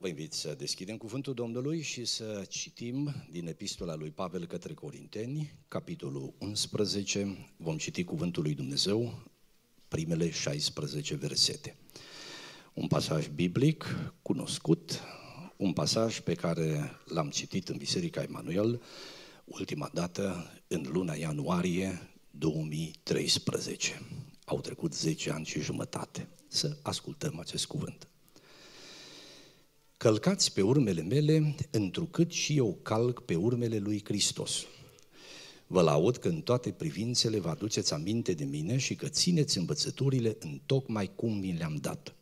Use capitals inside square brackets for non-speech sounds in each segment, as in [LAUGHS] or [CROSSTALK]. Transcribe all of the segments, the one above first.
Vă invit să deschidem cuvântul Domnului și să citim din epistola lui Pavel către Corinteni, capitolul 11, vom citi cuvântul lui Dumnezeu, primele 16 versete. Un pasaj biblic cunoscut, un pasaj pe care l-am citit în Biserica Emanuel ultima dată în luna ianuarie 2013. Au trecut 10 ani și jumătate. Să ascultăm acest cuvânt. Călcați pe urmele mele, întrucât și eu calc pe urmele lui Hristos. Vă laud că în toate privințele vă aduceți aminte de mine și că țineți învățăturile în tocmai cum mi le-am dat.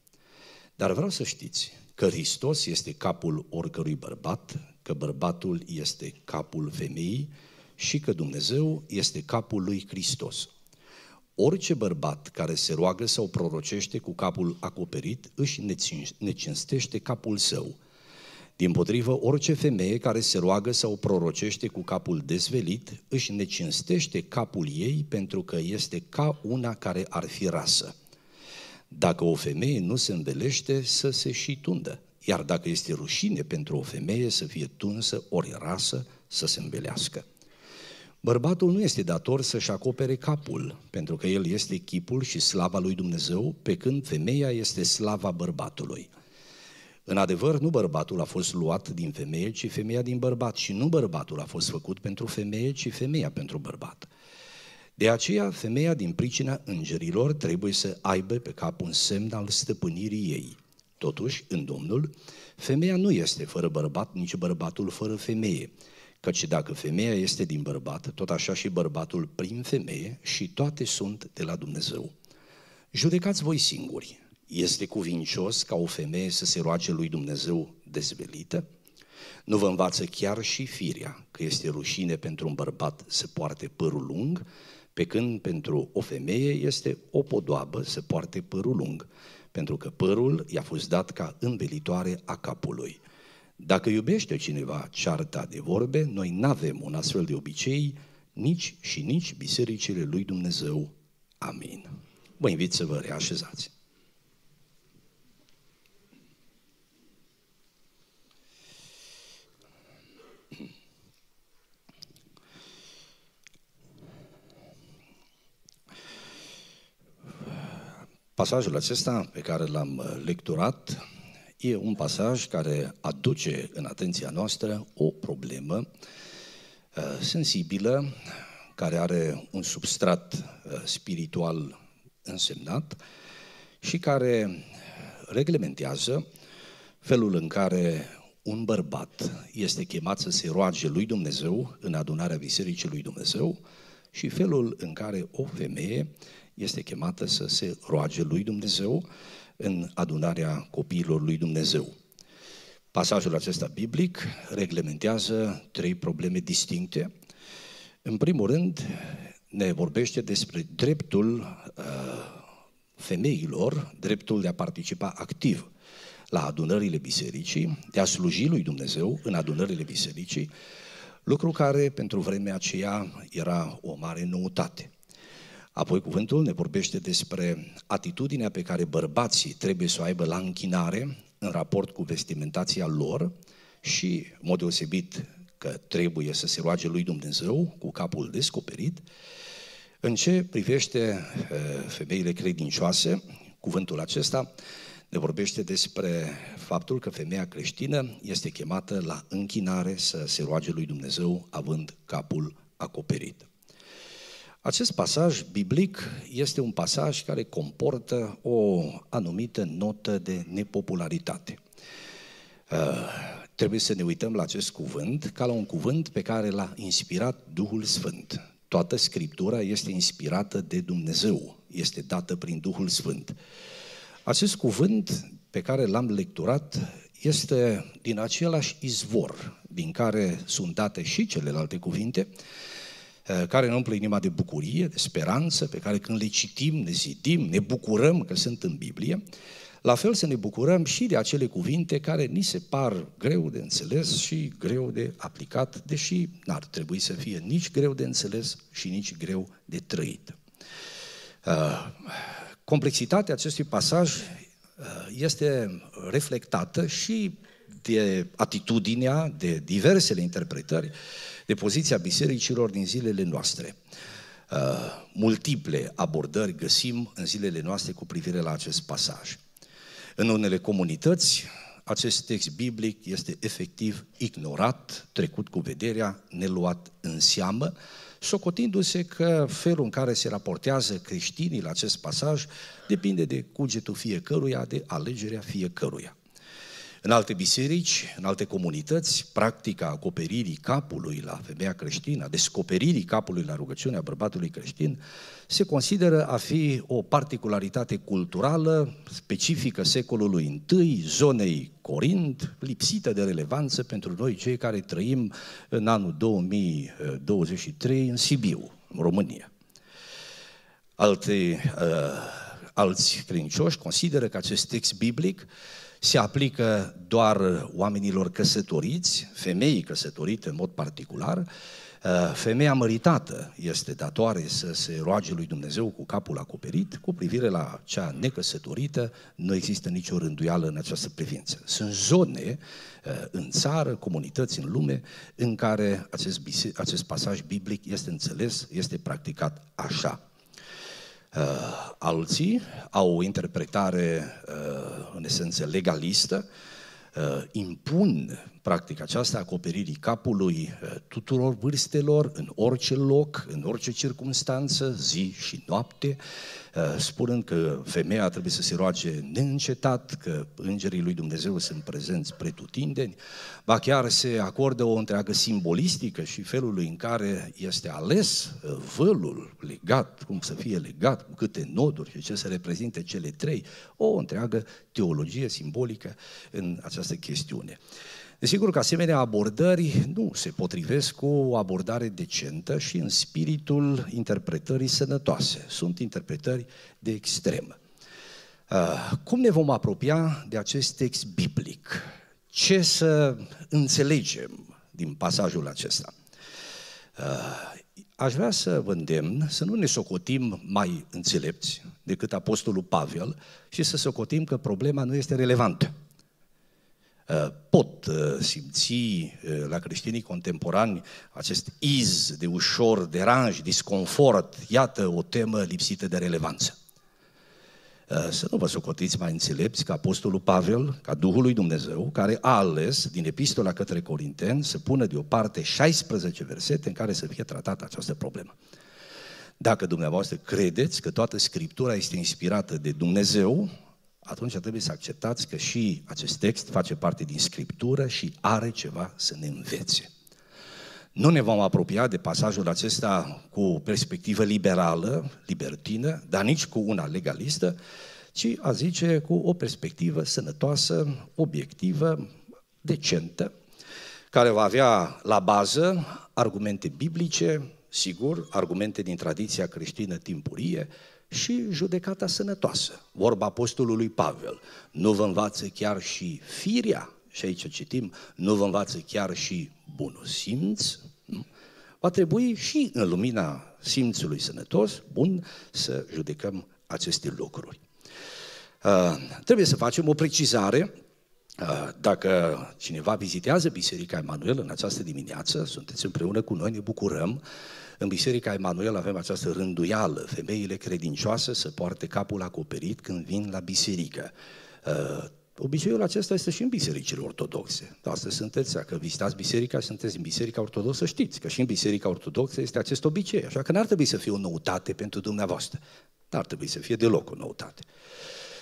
Dar vreau să știți că Hristos este capul oricărui bărbat, că bărbatul este capul femeii și că Dumnezeu este capul lui Hristos. Orice bărbat care se roagă sau prorocește cu capul acoperit își necinstește capul său. Din potrivă, orice femeie care se roagă sau prorocește cu capul dezvelit își necinstește capul ei pentru că este ca una care ar fi rasă. Dacă o femeie nu se îmbelește, să se și tundă. Iar dacă este rușine pentru o femeie să fie tunsă ori rasă, să se îmbelească. Bărbatul nu este dator să-și acopere capul, pentru că el este chipul și slava lui Dumnezeu, pe când femeia este slava bărbatului. În adevăr, nu bărbatul a fost luat din femeie, ci femeia din bărbat. Și nu bărbatul a fost făcut pentru femeie, ci femeia pentru bărbat. De aceea, femeia, din pricina îngerilor, trebuie să aibă pe cap un semn al stăpânirii ei. Totuși, în Domnul, femeia nu este fără bărbat, nici bărbatul fără femeie Căci dacă femeia este din bărbat, tot așa și bărbatul prin femeie și toate sunt de la Dumnezeu. Judecați voi singuri. Este cuvincios ca o femeie să se roage lui Dumnezeu dezvelită? Nu vă învață chiar și firia că este rușine pentru un bărbat să poarte părul lung, pe când pentru o femeie este o podoabă să poarte părul lung, pentru că părul i-a fost dat ca învelitoare a capului. Dacă iubește cineva cearta de vorbe, noi nu avem un astfel de obicei, nici și nici bisericile lui Dumnezeu. Amin. Vă invit să vă reașezați. Pasajul acesta pe care l-am lecturat E un pasaj care aduce în atenția noastră o problemă uh, sensibilă, care are un substrat uh, spiritual însemnat și care reglementează felul în care un bărbat este chemat să se roage lui Dumnezeu în adunarea Bisericii lui Dumnezeu și felul în care o femeie este chemată să se roage lui Dumnezeu în adunarea copiilor lui Dumnezeu. Pasajul acesta biblic reglementează trei probleme distincte. În primul rând, ne vorbește despre dreptul uh, femeilor, dreptul de a participa activ la adunările bisericii, de a sluji lui Dumnezeu în adunările bisericii, lucru care pentru vremea aceea era o mare noutate. Apoi cuvântul ne vorbește despre atitudinea pe care bărbații trebuie să o aibă la închinare în raport cu vestimentația lor și, în mod deosebit, că trebuie să se roage lui Dumnezeu cu capul descoperit. În ce privește eh, femeile credincioase, cuvântul acesta ne vorbește despre faptul că femeia creștină este chemată la închinare să se roage lui Dumnezeu având capul acoperit. Acest pasaj biblic este un pasaj care comportă o anumită notă de nepopularitate. Uh, trebuie să ne uităm la acest cuvânt ca la un cuvânt pe care l-a inspirat Duhul Sfânt. Toată Scriptura este inspirată de Dumnezeu, este dată prin Duhul Sfânt. Acest cuvânt pe care l-am lecturat este din același izvor din care sunt date și celelalte cuvinte, uh, Eh, care ne umple inima de bucurie, de speranță, pe care când le citim, ne zidim, ne bucurăm că sunt în Biblie, la fel să ne bucurăm și de acele cuvinte care ni se par greu de înțeles și greu de aplicat, deși n-ar trebui să fie nici greu de înțeles și nici greu de trăit. Eh, complexitatea acestui pasaj eh, este reflectată și de atitudinea, de diversele interpretări, de poziția bisericilor din zilele noastre. Uh, multiple abordări găsim în zilele noastre cu privire la acest pasaj. În unele comunități, acest text biblic este efectiv ignorat, trecut cu vederea, neluat în seamă, socotindu-se că felul în care se raportează creștinii la acest pasaj depinde de cugetul fiecăruia, de alegerea fiecăruia. În alte biserici, în alte comunități, practica acoperirii capului la femeia creștină, a descoperirii capului la rugăciunea bărbatului creștin, se consideră a fi o particularitate culturală specifică secolului I, zonei Corint, lipsită de relevanță pentru noi cei care trăim în anul 2023 în Sibiu, în România. Alte, uh, alți credincioși consideră că acest text biblic uh, se aplică doar oamenilor căsătoriți, femeii căsătorite în mod particular, uh, femeia măritată este datoare să se roage lui Dumnezeu cu capul acoperit, cu privire la cea necăsătorită, nu există nicio rânduială în această privință. Sunt zone uh, în țară, comunități în lume, în care acest, acest pasaj biblic este înțeles, este practicat așa. Uh, alții au o interpretare, uh, în esență, legalistă, uh, impun practic aceasta acoperirii capului eh, tuturor vârstelor, în orice loc, în orice circunstanță, zi și noapte, eh, spunând că femeia trebuie să se roage neîncetat, că îngerii lui Dumnezeu sunt prezenți pretutindeni, ba chiar se acordă o întreagă simbolistică și felului în care este ales eh, vălul legat, cum să fie legat, cu câte noduri și ce să reprezinte cele trei, o întreagă teologie simbolică în această chestiune. Desigur că asemenea abordări nu se potrivesc cu o abordare decentă și în spiritul interpretării sănătoase. Sunt interpretări de extrem. Uh, cum ne vom apropia de acest text biblic? Ce să înțelegem din pasajul acesta? Uh, aș vrea să vă îndemn să nu ne socotim mai înțelepți decât Apostolul Pavel și să socotim că problema nu este relevantă. Uh, pot uh, simți uh, la creștinii contemporani acest iz de ușor deranj, disconfort, iată o temă lipsită de relevanță. Să nu vă socotiți mai înțelepți ca Apostolul Pavel, ca Duhul lui Dumnezeu, care a ales din epistola către Corinteni să pună deoparte 16 versete în care să fie tratată această problemă. Dacă dumneavoastră credeți că toată Scriptura este inspirată de Dumnezeu, atunci trebuie să acceptați că și acest text face parte din Scriptură și are ceva să ne învețe. Nu ne vom apropia de pasajul acesta cu perspectivă liberală, libertină, dar nici cu una legalistă, ci a zice cu o perspectivă sănătoasă, obiectivă, decentă, care va avea la bază argumente biblice, sigur, argumente din tradiția creștină timpurie, și judecata sănătoasă. Vorba apostolului Pavel, nu vă învață chiar și firia, și aici citim, nu vă învață chiar și bunul simț, nu? va trebui și în lumina simțului sănătos, bun, să judecăm aceste lucruri. Uh, trebuie să facem o precizare uh, dacă cineva vizitează Biserica Emanuel în această dimineață, sunteți împreună cu noi, ne bucurăm în Biserica Emanuel avem această rânduială, femeile credincioase să poarte capul acoperit când vin la biserică. Uh, obiceiul acesta este și în bisericile ortodoxe. Astăzi sunteți, dacă vizitați biserica sunteți în biserica ortodoxă, știți că și în biserica ortodoxă este acest obicei, așa că n-ar trebui să fie o noutate pentru dumneavoastră. N-ar trebui să fie deloc o noutate.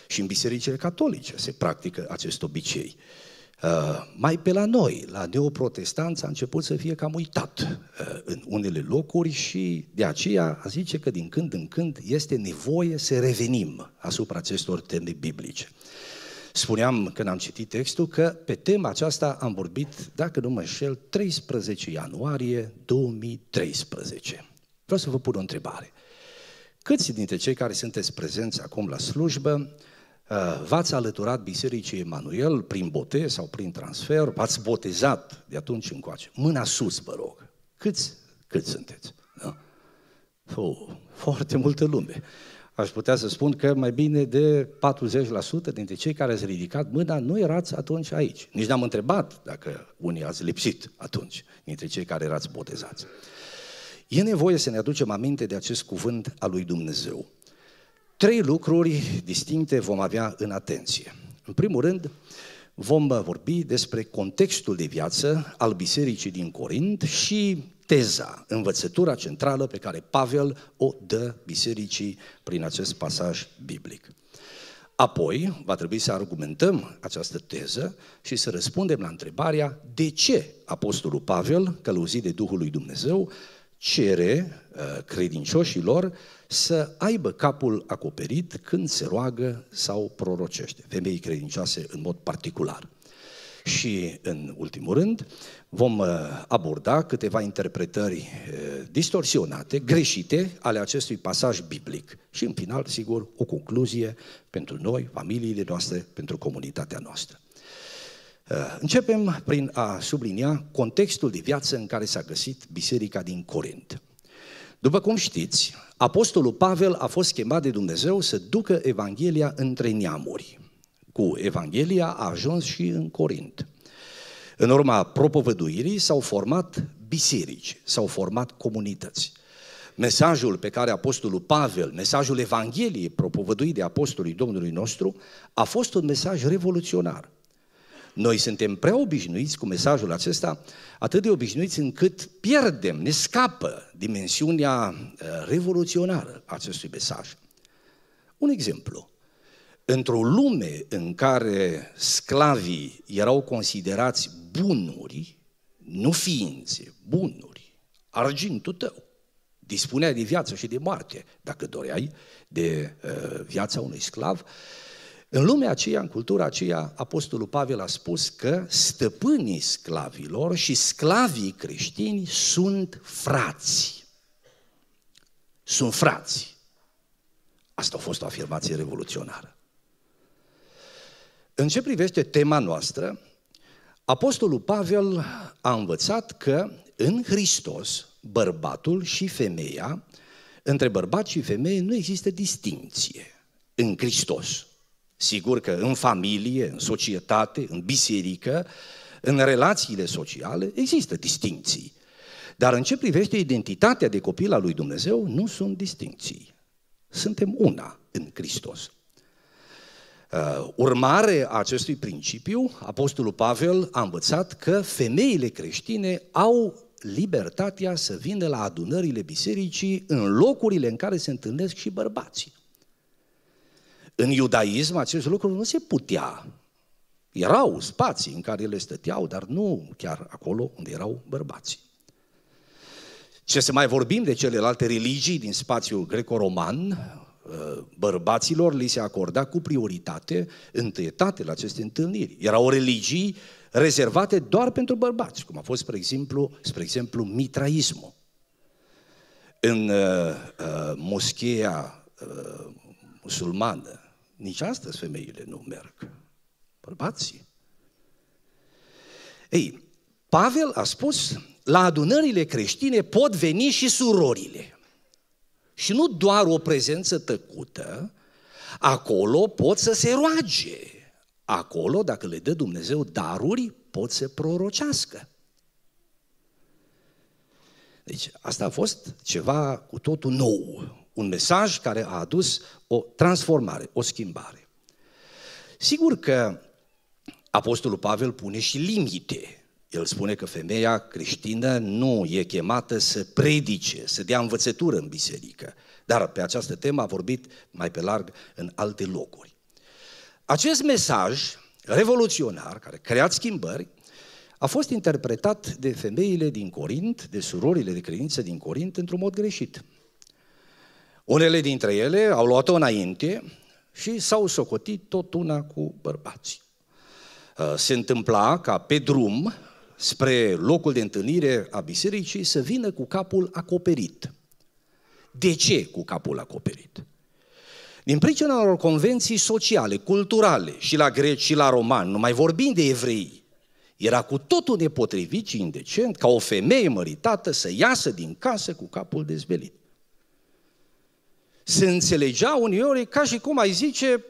Și în bisericile catolice se practică acest obicei. Uh, Uh, mai pe la noi, la neoprotestanți, a început să fie cam uitat uh, în unele locuri și de aceea a zice că din când în când este nevoie să revenim asupra acestor teme biblice. Spuneam când am citit textul că pe tema aceasta am vorbit, dacă nu mă înșel, 13 ianuarie 2013. Vreau să vă pun o întrebare. Câți dintre cei care sunteți prezenți acum la slujbă Uh, v-ați alăturat Bisericii Emanuel prin botez sau prin transfer, v-ați botezat de atunci încoace. Mâna sus, vă rog. Câți, câți sunteți? Da? Oh, foarte multă lume. Aș putea să spun că mai bine de 40% dintre cei care ați ridicat mâna nu erați atunci aici. Nici n-am întrebat dacă unii ați lipsit atunci, dintre cei care erați botezați. E nevoie să ne aducem aminte de acest cuvânt al lui Dumnezeu. Trei lucruri distincte vom avea în atenție. În primul rând, vom vorbi despre contextul de viață al bisericii din Corint și teza, învățătura centrală pe care Pavel o dă bisericii prin acest pasaj biblic. Apoi, va trebui să argumentăm această teză și să răspundem la întrebarea de ce Apostolul Pavel, călăuzit de Duhul lui Dumnezeu, cere uh, credincioșilor să aibă capul acoperit când se roagă sau prorocește, femei credincioase în mod particular. Și, în ultimul rând, vom uh, aborda câteva interpretări uh, distorsionate, greșite, ale acestui pasaj biblic. Și, în final, sigur, o concluzie pentru noi, familiile noastre, pentru comunitatea noastră. Uh, începem prin a sublinia contextul de viață în care s-a găsit biserica din Corint. După cum știți, Apostolul Pavel a fost chemat de Dumnezeu să ducă Evanghelia între neamuri. Cu Evanghelia a ajuns și în Corint. În urma propovăduirii s-au format biserici, s-au format comunități. Mesajul pe care Apostolul Pavel, mesajul Evangheliei propovăduit de Apostolului Domnului nostru, a fost un mesaj revoluționar. Noi suntem prea obișnuiți cu mesajul acesta, atât de obișnuiți încât pierdem, ne scapă dimensiunea uh, revoluționară a acestui mesaj. Un exemplu. Într-o lume în care sclavii erau considerați bunuri, nu ființe, bunuri, argintul tău, dispunea de viață și de moarte, dacă doreai, de uh, viața unui sclav, uh, în lumea aceea, în cultura aceea, Apostolul Pavel a spus că stăpânii sclavilor și sclavii creștini sunt frați. Sunt frați. Asta a fost o afirmație revoluționară. În ce privește tema noastră, Apostolul Pavel a învățat că în Hristos, bărbatul și femeia, între bărbat și femeie nu există distinție în Hristos. Sigur că în familie, în societate, în biserică, în relațiile sociale există distinții. Dar în ce privește identitatea de copil al lui Dumnezeu, nu sunt distinții. Suntem una în Hristos. Uh, urmare a acestui principiu, Apostolul Pavel a învățat că femeile creștine au libertatea să vină la adunările bisericii în locurile în care se întâlnesc și bărbații. În iudaism acest lucru nu se putea. Erau spații în care ele stăteau, dar nu chiar acolo unde erau bărbații. Ce să mai vorbim de celelalte religii din spațiul greco-roman, uh, bărbaților li se acorda cu prioritate întâietate la aceste întâlniri. Erau religii rezervate doar pentru bărbați, cum a fost, spre exemplu, spre exemplu mitraismul. În uh, uh, moscheea uh, musulmană nici astăzi femeile nu merg. Bărbații. Ei, Pavel a spus, la adunările creștine pot veni și surorile. Și nu doar o prezență tăcută, acolo pot să se roage. Acolo, dacă le dă Dumnezeu daruri, pot să prorocească. Deci, asta a fost ceva cu totul nou, un mesaj care a adus o transformare, o schimbare. Sigur că Apostolul Pavel pune și limite. El spune că femeia creștină nu e chemată să predice, să dea învățătură în biserică, dar pe această temă a vorbit mai pe larg în alte locuri. Acest mesaj revoluționar, care crea schimbări, a fost interpretat de femeile din Corint, de surorile de credință din Corint, într-un mod greșit. Unele dintre ele au luat-o înainte și s-au socotit tot una cu bărbații. Uh, se întâmpla ca pe drum spre locul de întâlnire a bisericii să vină cu capul acoperit. De ce cu capul acoperit? Din pricina unor convenții sociale, culturale, și la greci și la romani, nu mai vorbim de evrei, era cu totul nepotrivit și indecent ca o femeie măritată să iasă din casă cu capul dezbelit se înțelegea uneori ca și cum ai zice,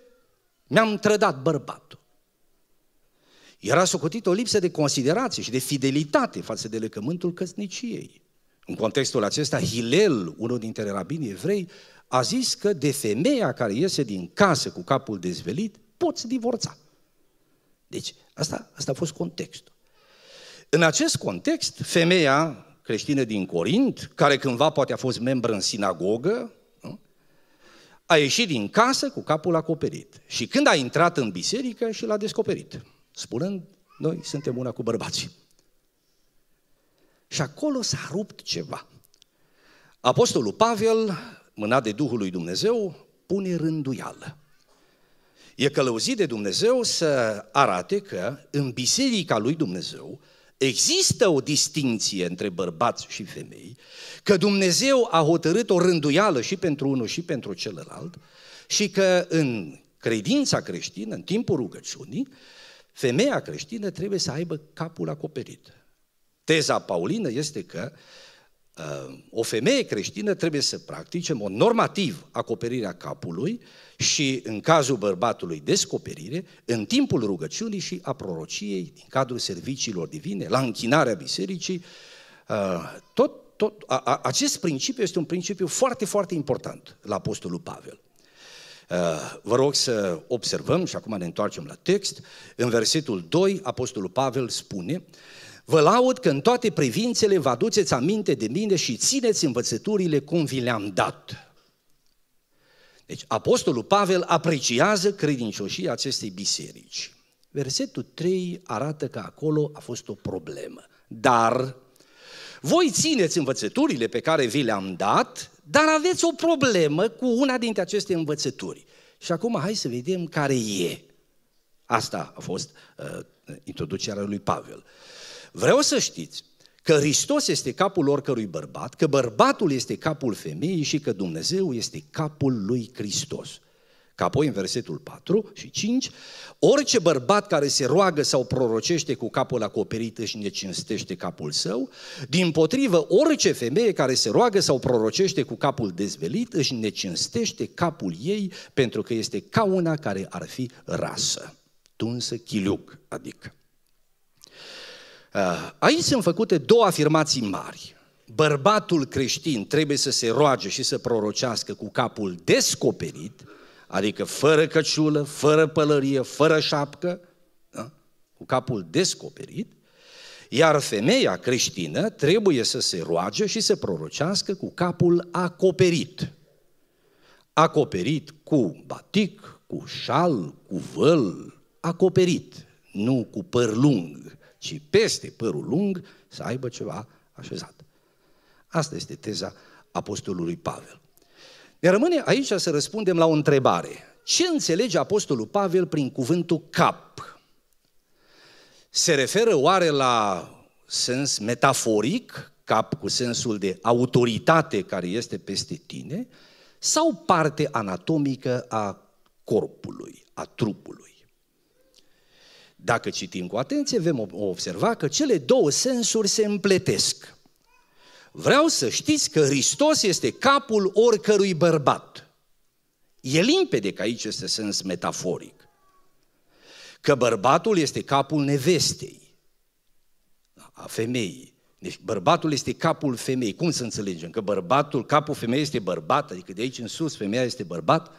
mi-am trădat bărbatul. Era socotit o lipsă de considerație și de fidelitate față de lecământul căsniciei. În contextul acesta, Hilel, unul dintre rabinii evrei, a zis că de femeia care iese din casă cu capul dezvelit, poți divorța. Deci, asta, asta a fost contextul. În acest context, femeia creștină din Corint, care cândva poate a fost membră în sinagogă, a ieșit din casă cu capul acoperit. Și când a intrat în biserică și l-a descoperit, spunând, noi suntem una cu bărbații. Și acolo s-a rupt ceva. Apostolul Pavel, mânat de Duhul lui Dumnezeu, pune rânduială. E călăuzit de Dumnezeu să arate că în biserica lui Dumnezeu există o distinție între bărbați și femei, că Dumnezeu a hotărât o rânduială și pentru unul și pentru celălalt și că în credința creștină, în timpul rugăciunii, femeia creștină trebuie să aibă capul acoperit. Teza paulină este că uh, Uh, o femeie creștină trebuie să practice în mod normativ acoperirea capului și, în cazul bărbatului, descoperire în timpul rugăciunii și a prorociei din cadrul serviciilor divine, la închinarea bisericii. Uh, tot, tot, a, a, acest principiu este un principiu foarte, foarte important la Apostolul Pavel. Uh, vă rog să observăm și acum ne întoarcem la text. În versetul 2, Apostolul Pavel spune Vă laud că în toate privințele vă aduceți aminte de mine și țineți învățăturile cum vi le-am dat. Deci Apostolul Pavel apreciază credincioșia acestei biserici. Versetul 3 arată că acolo a fost o problemă. Dar voi țineți învățăturile pe care vi le-am dat, dar aveți o problemă cu una dintre aceste învățături. Și acum hai să vedem care e. Asta a fost uh, introducerea lui Pavel. Vreau să știți că Hristos este capul oricărui bărbat, că bărbatul este capul femeii și că Dumnezeu este capul lui Hristos. Ca apoi în versetul 4 și 5, orice bărbat care se roagă sau prorocește cu capul acoperit își necinstește capul său, din potrivă orice femeie care se roagă sau prorocește cu capul dezvelit își necinstește capul ei pentru că este ca una care ar fi rasă, tunsă chiliuc, adică. Uh, aici sunt făcute două afirmații mari. Bărbatul creștin trebuie să se roage și să prorocească cu capul descoperit, adică fără căciulă, fără pălărie, fără șapcă, da? cu capul descoperit, iar femeia creștină trebuie să se roage și să prorocească cu capul acoperit. Acoperit cu batic, cu șal, cu văl, acoperit, nu cu păr lung și peste părul lung să aibă ceva așezat. Asta este teza apostolului Pavel. Ne rămâne aici să răspundem la o întrebare. Ce înțelege apostolul Pavel prin cuvântul cap? Se referă oare la sens metaforic, cap cu sensul de autoritate care este peste tine, sau parte anatomică a corpului, a trupului? Dacă citim cu atenție, vom observa că cele două sensuri se împletesc. Vreau să știți că Hristos este capul oricărui bărbat. E limpede că aici este sens metaforic. Că bărbatul este capul nevestei, a femeii. Deci bărbatul este capul femeii. Cum să înțelegem? Că bărbatul, capul femeii este bărbat, adică de aici în sus femeia este bărbat?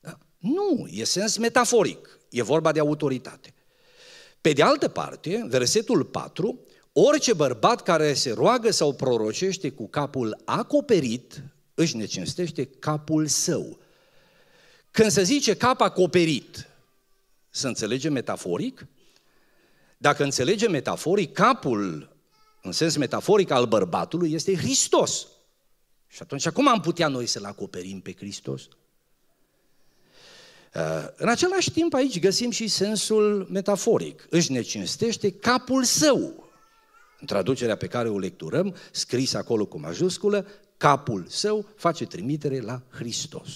Da. Nu, e sens metaforic. E vorba de autoritate. Pe de altă parte, versetul 4, orice bărbat care se roagă sau prorocește cu capul acoperit, își necinstește capul său. Când se zice cap acoperit, să înțelegem metaforic? Dacă înțelegem metaforic, capul, în sens metaforic, al bărbatului este Hristos. Și atunci, cum am putea noi să-L acoperim pe Hristos? Eh, în același timp aici găsim și sensul metaforic. Își necinstește capul său. În traducerea pe care o lecturăm, scris acolo cu majusculă, capul său face trimitere la Hristos.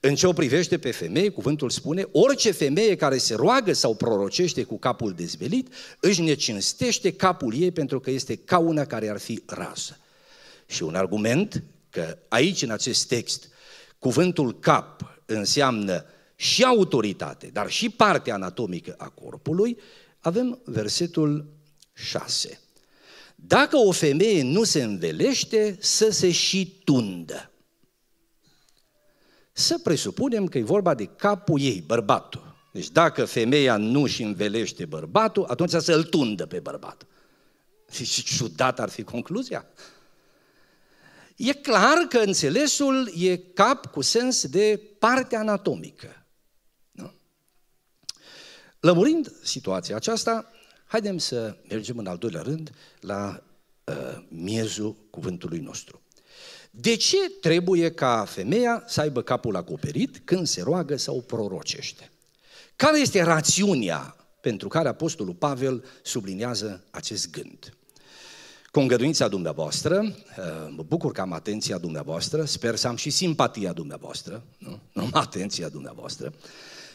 În ce o privește pe femeie, cuvântul spune, orice femeie care se roagă sau prorocește cu capul dezvelit, își necinstește capul ei pentru că este ca una care ar fi rasă. Și un argument că aici, în acest text, cuvântul cap înseamnă și autoritate, dar și partea anatomică a corpului, avem versetul 6. Dacă o femeie nu se învelește, să se și tundă. Să presupunem că e vorba de capul ei, bărbatul. Deci dacă femeia nu și învelește bărbatul, atunci să-l tundă pe bărbat. Și deci, ciudat ar fi concluzia. E clar că înțelesul e cap cu sens de parte anatomică. Nu? Lămurind situația aceasta, haidem să mergem în al doilea rând la uh, miezul cuvântului nostru. De ce trebuie ca femeia să aibă capul acoperit când se roagă sau prorocește? Care este rațiunea pentru care Apostolul Pavel subliniază acest gând? Cu îngăduința dumneavoastră, uh, mă bucur că am atenția dumneavoastră, sper să am și simpatia dumneavoastră, nu? nu am [LAUGHS] atenția dumneavoastră,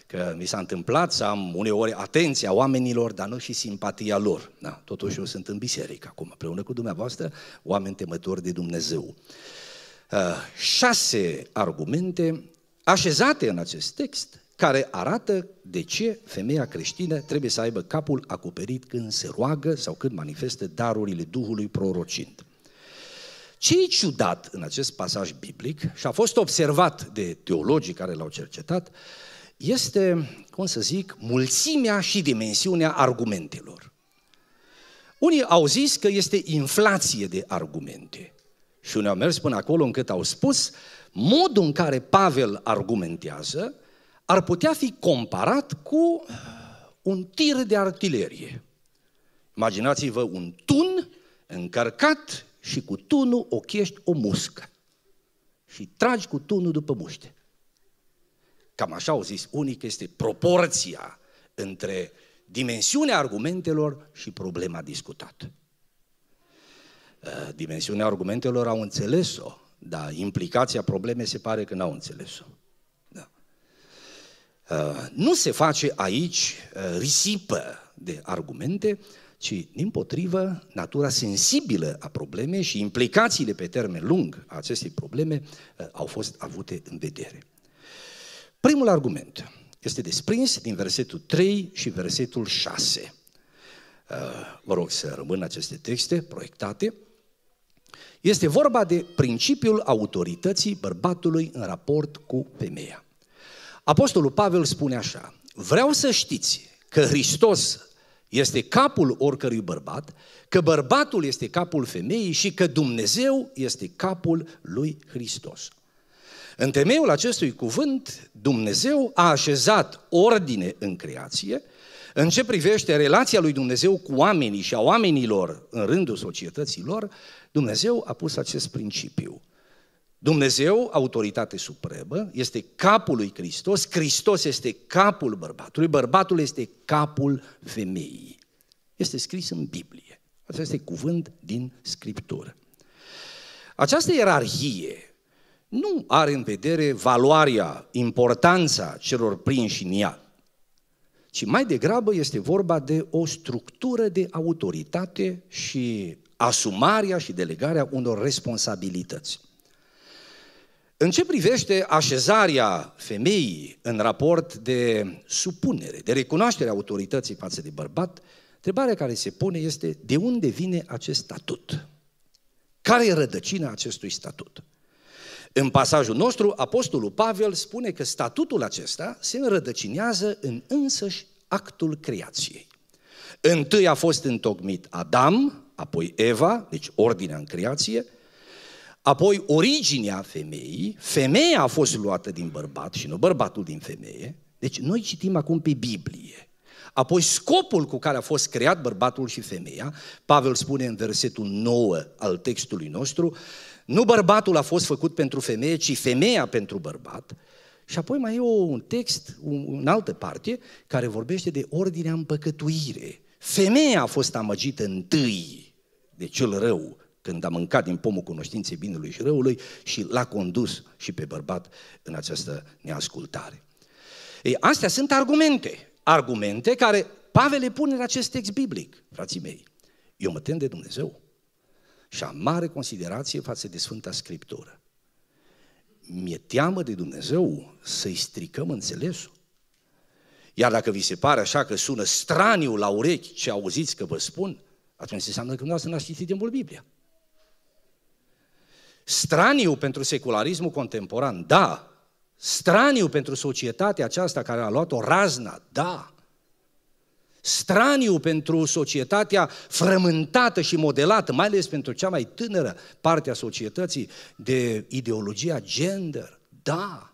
că mi s-a întâmplat să am uneori atenția oamenilor, dar nu și simpatia lor. Da, totuși eu sunt în biserică acum, împreună cu dumneavoastră, oameni temători de Dumnezeu. Uh, șase argumente așezate în acest text care arată de ce femeia creștină trebuie să aibă capul acoperit când se roagă sau când manifestă darurile Duhului prorocind. Ce e ciudat în acest pasaj biblic și a fost observat de teologii care l-au cercetat, este, cum să zic, mulțimea și dimensiunea argumentelor. Unii au zis că este inflație de argumente. Și unii au mers până acolo încât au spus modul în care Pavel argumentează ar putea fi comparat cu un tir de artilerie. Imaginați-vă un tun încărcat și cu tunul ochești o muscă și tragi cu tunul după muște. Cam așa au zis unii că este proporția între dimensiunea argumentelor și problema discutată. Uh, dimensiunea argumentelor au înțeles-o, dar implicația problemei se pare că n-au înțeles-o. Uh, nu se face aici uh, risipă de argumente, ci, din potrivă, natura sensibilă a problemei și implicațiile pe termen lung a acestei probleme uh, au fost avute în vedere. Primul argument este desprins din versetul 3 și versetul 6. Vă rog să rămână aceste texte proiectate. Este vorba de principiul autorității bărbatului în raport cu femeia. Apostolul Pavel spune așa, vreau să știți că Hristos este capul oricărui bărbat, că bărbatul este capul femeii și că Dumnezeu este capul lui Hristos. În temeiul acestui cuvânt, Dumnezeu a așezat ordine în creație, în ce privește relația lui Dumnezeu cu oamenii și a oamenilor în rândul societății lor, Dumnezeu a pus acest principiu. Dumnezeu, autoritate supremă, este capul lui Hristos, Hristos este capul bărbatului, bărbatul este capul femeii. Este scris în Biblie. Asta este cuvânt din Scriptură. Această ierarhie nu are în vedere valoarea, importanța celor prinși în ea, ci mai degrabă este vorba de o structură de autoritate și asumarea și delegarea unor responsabilități. În ce privește așezarea femeii în raport de supunere, de recunoaștere autorității față de bărbat, întrebarea care se pune este de unde vine acest statut? Care e rădăcina acestui statut? În pasajul nostru, Apostolul Pavel spune că statutul acesta se înrădăcinează în însăși actul creației. Întâi a fost întocmit Adam, apoi Eva, deci ordinea în creație, Apoi, originea femeii, femeia a fost luată din bărbat și nu bărbatul din femeie. Deci noi citim acum pe Biblie. Apoi scopul cu care a fost creat bărbatul și femeia, Pavel spune în versetul 9 al textului nostru, nu bărbatul a fost făcut pentru femeie, ci femeia pentru bărbat. Și apoi mai e un text, în altă parte, care vorbește de ordinea împăcătuire. Femeia a fost amăgită întâi de cel rău, când a mâncat din pomul cunoștinței binelui și răului și l-a condus și pe bărbat în această neascultare. Ei, astea sunt argumente, argumente care Pavel le pune în acest text biblic, frații mei. Eu mă tem de Dumnezeu și am mare considerație față de Sfânta Scriptură. Mi-e teamă de Dumnezeu să-i stricăm înțelesul. Iar dacă vi se pare așa că sună straniu la urechi ce auziți că vă spun, atunci înseamnă că nu ați citit timpul Biblia. Straniu pentru secularismul contemporan, da. Straniu pentru societatea aceasta care a luat-o razna, da. Straniu pentru societatea frământată și modelată, mai ales pentru cea mai tânără parte a societății, de ideologia gender, da.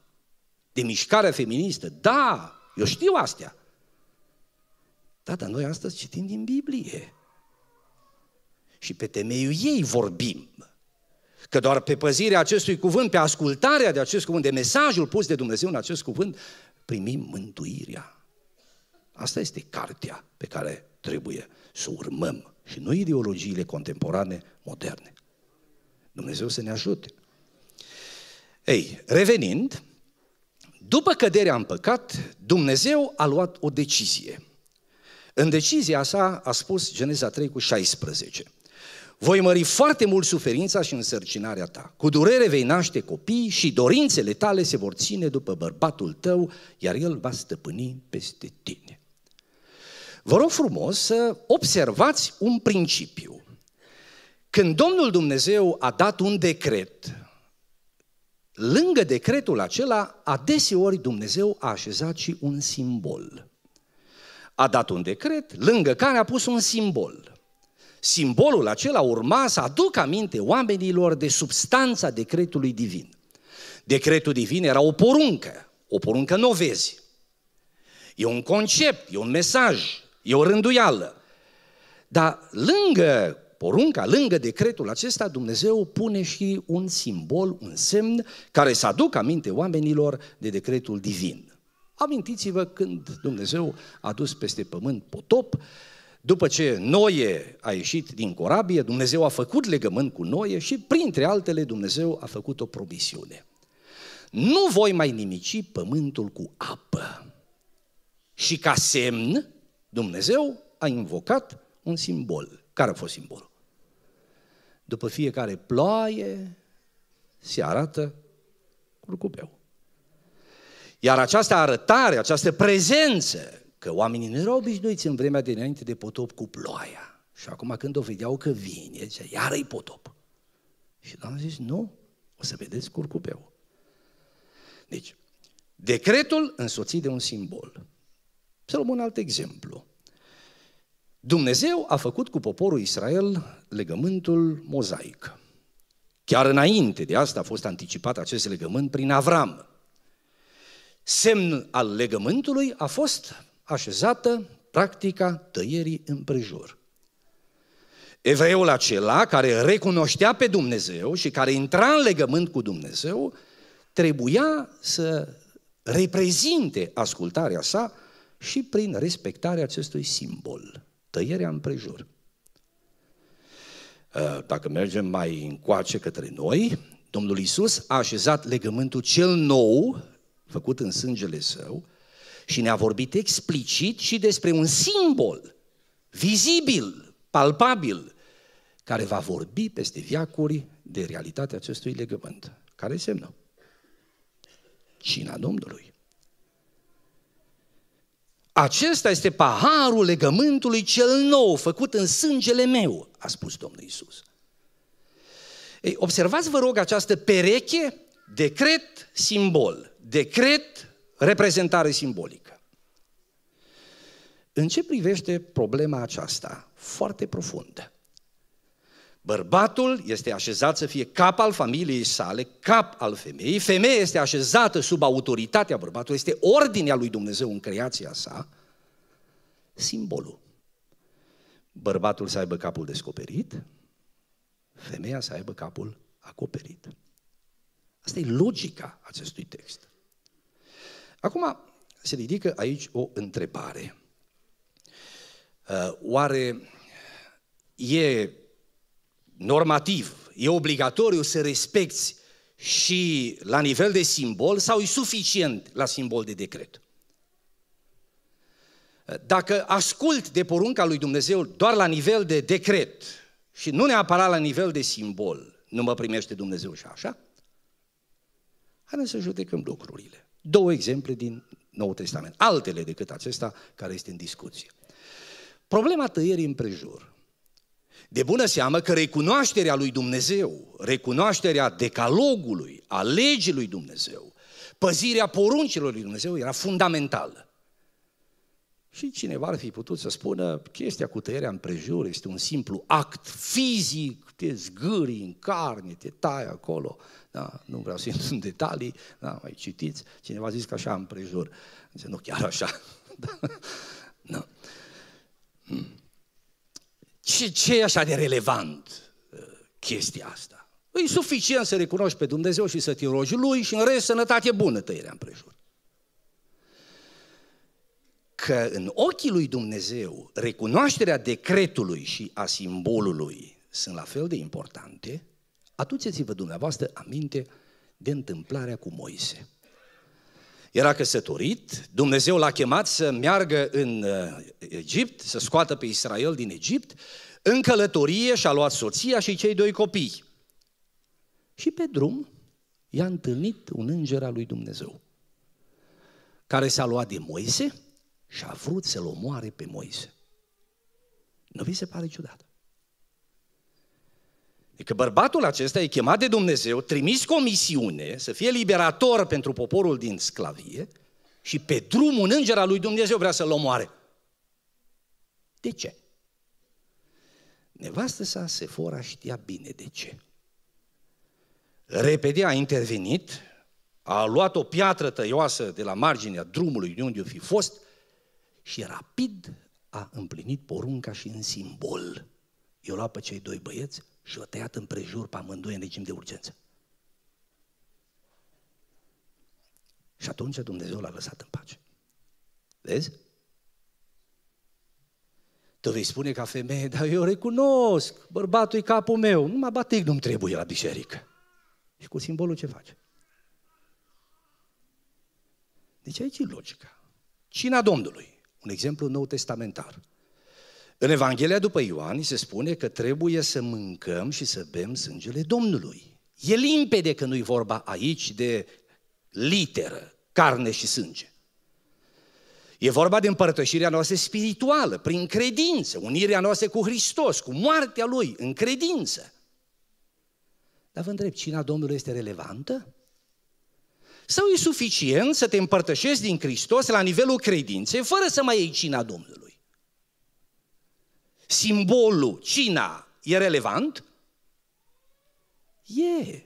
De mișcarea feministă, da. Eu știu astea. Da, dar noi astăzi citim din Biblie. Și pe temeiul ei vorbim. Că doar pe păzirea acestui cuvânt, pe ascultarea de acest cuvânt, de mesajul pus de Dumnezeu în acest cuvânt, primim mântuirea. Asta este cartea pe care trebuie să o urmăm și nu ideologiile contemporane moderne. Dumnezeu să ne ajute. Ei, revenind, după căderea în păcat, Dumnezeu a luat o decizie. În decizia sa a spus Geneza 3 cu 16. Voi mări foarte mult suferința și însărcinarea ta. Cu durere vei naște copii și dorințele tale se vor ține după bărbatul tău, iar el va stăpâni peste tine. Vă rog frumos să observați un principiu. Când Domnul Dumnezeu a dat un decret, lângă decretul acela, adeseori Dumnezeu a așezat și un simbol. A dat un decret, lângă care a pus un simbol – Simbolul acela urma să aducă aminte oamenilor de substanța decretului divin. Decretul divin era o poruncă, o poruncă nu vezi. E un concept, e un mesaj, e o rânduială. Dar lângă porunca, lângă decretul acesta, Dumnezeu pune și un simbol, un semn care să aducă aminte oamenilor de decretul divin. Amintiți-vă când Dumnezeu a dus peste pământ potop după ce Noe a ieșit din corabie, Dumnezeu a făcut legământ cu Noe și, printre altele, Dumnezeu a făcut o promisiune. Nu voi mai nimici pământul cu apă. Și ca semn, Dumnezeu a invocat un simbol. Care a fost simbolul? După fiecare ploaie se arată curcubeu. Iar această arătare, această prezență Că oamenii nu erau obișnuiți în vremea de înainte de potop cu ploaia. Și acum când o vedeau că vine, zicea, iară e potop. Și Doamne a zis, nu, o să vedeți curcubeu. Deci, decretul însoțit de un simbol. Să luăm un alt exemplu. Dumnezeu a făcut cu poporul Israel legământul mozaic. Chiar înainte de asta a fost anticipat acest legământ prin Avram. Semn al legământului a fost așezată practica tăierii împrejur. Evreul acela care recunoștea pe Dumnezeu și care intra în legământ cu Dumnezeu, trebuia să reprezinte ascultarea sa și prin respectarea acestui simbol, tăierea împrejur. Ă, dacă mergem mai încoace către noi, Domnul Isus a așezat legământul cel nou, făcut în sângele său, și ne-a vorbit explicit și despre un simbol vizibil, palpabil, care va vorbi peste viacuri de realitatea acestui legământ. Care semnă? Cina Domnului. Acesta este paharul legământului cel nou, făcut în sângele meu, a spus Domnul Isus. Ei, observați, vă rog, această pereche, decret, simbol, decret, reprezentare simbolică. În ce privește problema aceasta, foarte profundă, bărbatul este așezat să fie cap al familiei sale, cap al femeii, femeia este așezată sub autoritatea bărbatului, este ordinea lui Dumnezeu în creația sa, simbolul. Bărbatul să aibă capul descoperit, femeia să aibă capul acoperit. Asta e logica acestui text. Acum se ridică aici o întrebare. Uh, oare e normativ, e obligatoriu să respecti și la nivel de simbol sau e suficient la simbol de decret? Uh, dacă ascult de porunca lui Dumnezeu doar la nivel de decret și nu neapărat la nivel de simbol, nu mă primește Dumnezeu și așa? Haideți să judecăm lucrurile. Două exemple din Noul Testament, altele decât acesta care este în discuție. Problema tăierii împrejur. De bună seamă că recunoașterea lui Dumnezeu, recunoașterea decalogului, a legii lui Dumnezeu, păzirea poruncilor lui Dumnezeu era fundamentală. Și cineva ar fi putut să spună, chestia cu tăierea împrejur este un simplu act fizic, te zgârii în carne, te tai acolo, da? Nu vreau să intru în detalii, da? mai citiți. Cineva a zis că așa împrejur. Zice, nu chiar așa. [LAUGHS] da. da. Ce, ce e așa de relevant uh, chestia asta? E suficient să recunoști pe Dumnezeu și să te rogi Lui și în rest sănătate bună tăierea împrejur. Că în ochii lui Dumnezeu recunoașterea decretului și a simbolului sunt la fel de importante, Aduceți-vă dumneavoastră aminte de întâmplarea cu Moise. Era căsătorit, Dumnezeu l-a chemat să meargă în uh, Egipt, să scoată pe Israel din Egipt, în călătorie și-a luat soția și cei doi copii. Și pe drum i-a întâlnit un înger al lui Dumnezeu, care s-a luat de Moise și a vrut să-l omoare pe Moise. Nu vi se pare ciudat? Că bărbatul acesta e chemat de Dumnezeu, trimis cu o misiune, să fie liberator pentru poporul din sclavie și pe drum un înger al lui Dumnezeu vrea să-l omoare. De ce? Nevastă sa, Sefora, știa bine de ce. Repede a intervenit, a luat o piatră tăioasă de la marginea drumului de unde o fi fost și rapid a împlinit porunca și în simbol. Eu luat pe cei doi băieți și o tăiat împrejur pe amândoi în regim de urgență. Și atunci Dumnezeu l-a lăsat în pace. Vezi? Tu vei spune ca femeie, dar eu recunosc, bărbatul e capul meu, nu mă batic, nu-mi trebuie la biserică. Și cu simbolul ce face? Deci aici e logica. Cina Domnului, un exemplu nou testamentar. În Evanghelia după Ioan se spune că trebuie să mâncăm și să bem sângele Domnului. E limpede că nu-i vorba aici de literă, carne și sânge. E vorba de împărtășirea noastră spirituală, prin credință, unirea noastră cu Hristos, cu moartea Lui, în credință. Dar vă întreb, cina Domnului este relevantă? Sau e suficient să te împărtășești din Hristos la nivelul credinței, fără să mai iei cina Domnului? simbolul, cina, e relevant? E.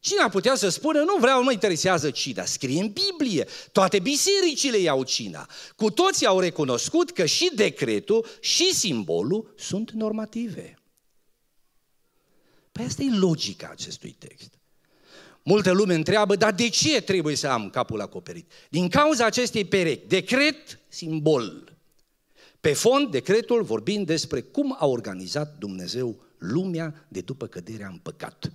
Cine a putea să spună, nu vreau, nu mă interesează cina. Scrie în Biblie, toate bisericile iau cina. Cu toții au recunoscut că și decretul și simbolul sunt normative. Păi asta e logica acestui text. Multă lume întreabă, dar de ce trebuie să am capul acoperit? Din cauza acestei perechi, decret, simbol. Pe fond, decretul vorbind despre cum a organizat Dumnezeu lumea de după căderea în păcat.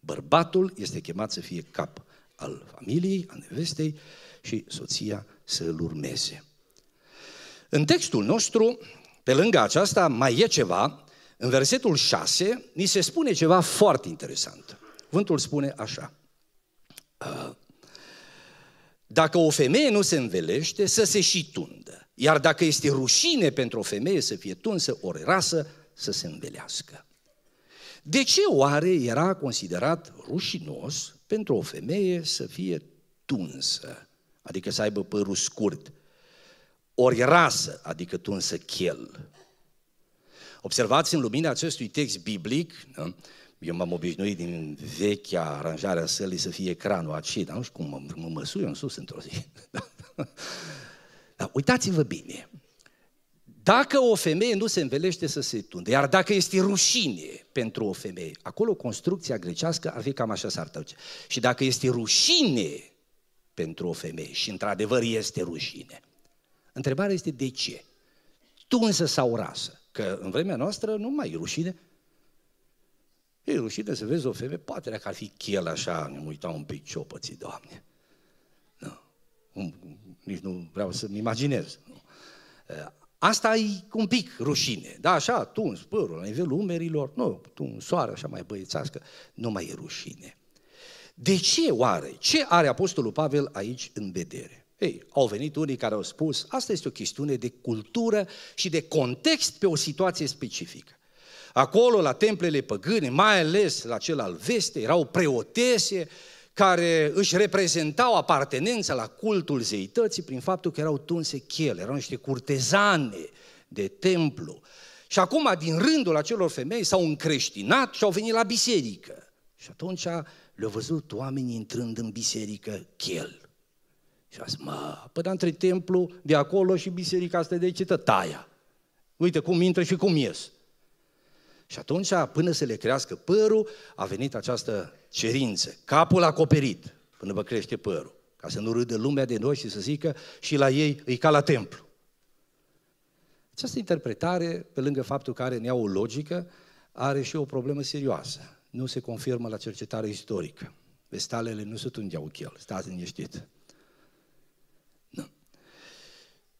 Bărbatul este chemat să fie cap al familiei, a nevestei și soția să îl urmeze. În textul nostru, pe lângă aceasta, mai e ceva. În versetul 6, ni se spune ceva foarte interesant. Vântul spune așa. Ă, dacă o femeie nu se învelește, să se și tundă. Iar dacă este rușine pentru o femeie să fie tunsă, ori rasă, să se învelească. De ce oare era considerat rușinos pentru o femeie să fie tunsă, adică să aibă părul scurt, ori rasă, adică tunsă chel? Observați în lumina acestui text biblic, da? eu m-am obișnuit din vechea aranjare a sălii să fie ecranul acela, nu știu cum mă, mă măsui în sus într-o zi. [LAUGHS] Dar uitați-vă bine. Dacă o femeie nu se învelește să se tunde, iar dacă este rușine pentru o femeie, acolo construcția grecească ar fi cam așa s-ar tăuce. Și dacă este rușine pentru o femeie, și într-adevăr este rușine, întrebarea este de ce? Tunsă sau rasă? Că în vremea noastră nu mai e rușine. E rușine să vezi o femeie, poate dacă ar fi chel așa, ne uitam un pic ciopății, Doamne. Nu nici nu vreau să-mi imaginez. Eh, asta e un pic rușine, da, așa, în spărul, la nivelul umerilor, nu, tu soare, așa mai băiețească, nu mai e rușine. De ce oare? Ce are Apostolul Pavel aici în vedere? Ei, au venit unii care au spus, asta este o chestiune de cultură și de context pe o situație specifică. Acolo, la templele păgâne, mai ales la cel al veste, erau preotese, care își reprezentau apartenența la cultul zeității prin faptul că erau tunse chele, erau niște curtezane de templu. Și acum, din rândul acelor femei, s-au încreștinat și au venit la biserică. Și atunci le-au văzut oamenii intrând în biserică chel. Și a zis, mă, păi da, între templu de acolo și biserica asta de aici, taia. Uite cum intră și cum ies. Și atunci, până se le crească părul, a venit această cerință. Capul acoperit până vă crește părul. Ca să nu râdă lumea de noi și să zică și la ei îi ca la templu. Această interpretare, pe lângă faptul că are nea o logică, are și o problemă serioasă. Nu se confirmă la cercetare istorică. Vestalele nu sunt un diauchel, stați liniștit. Nu.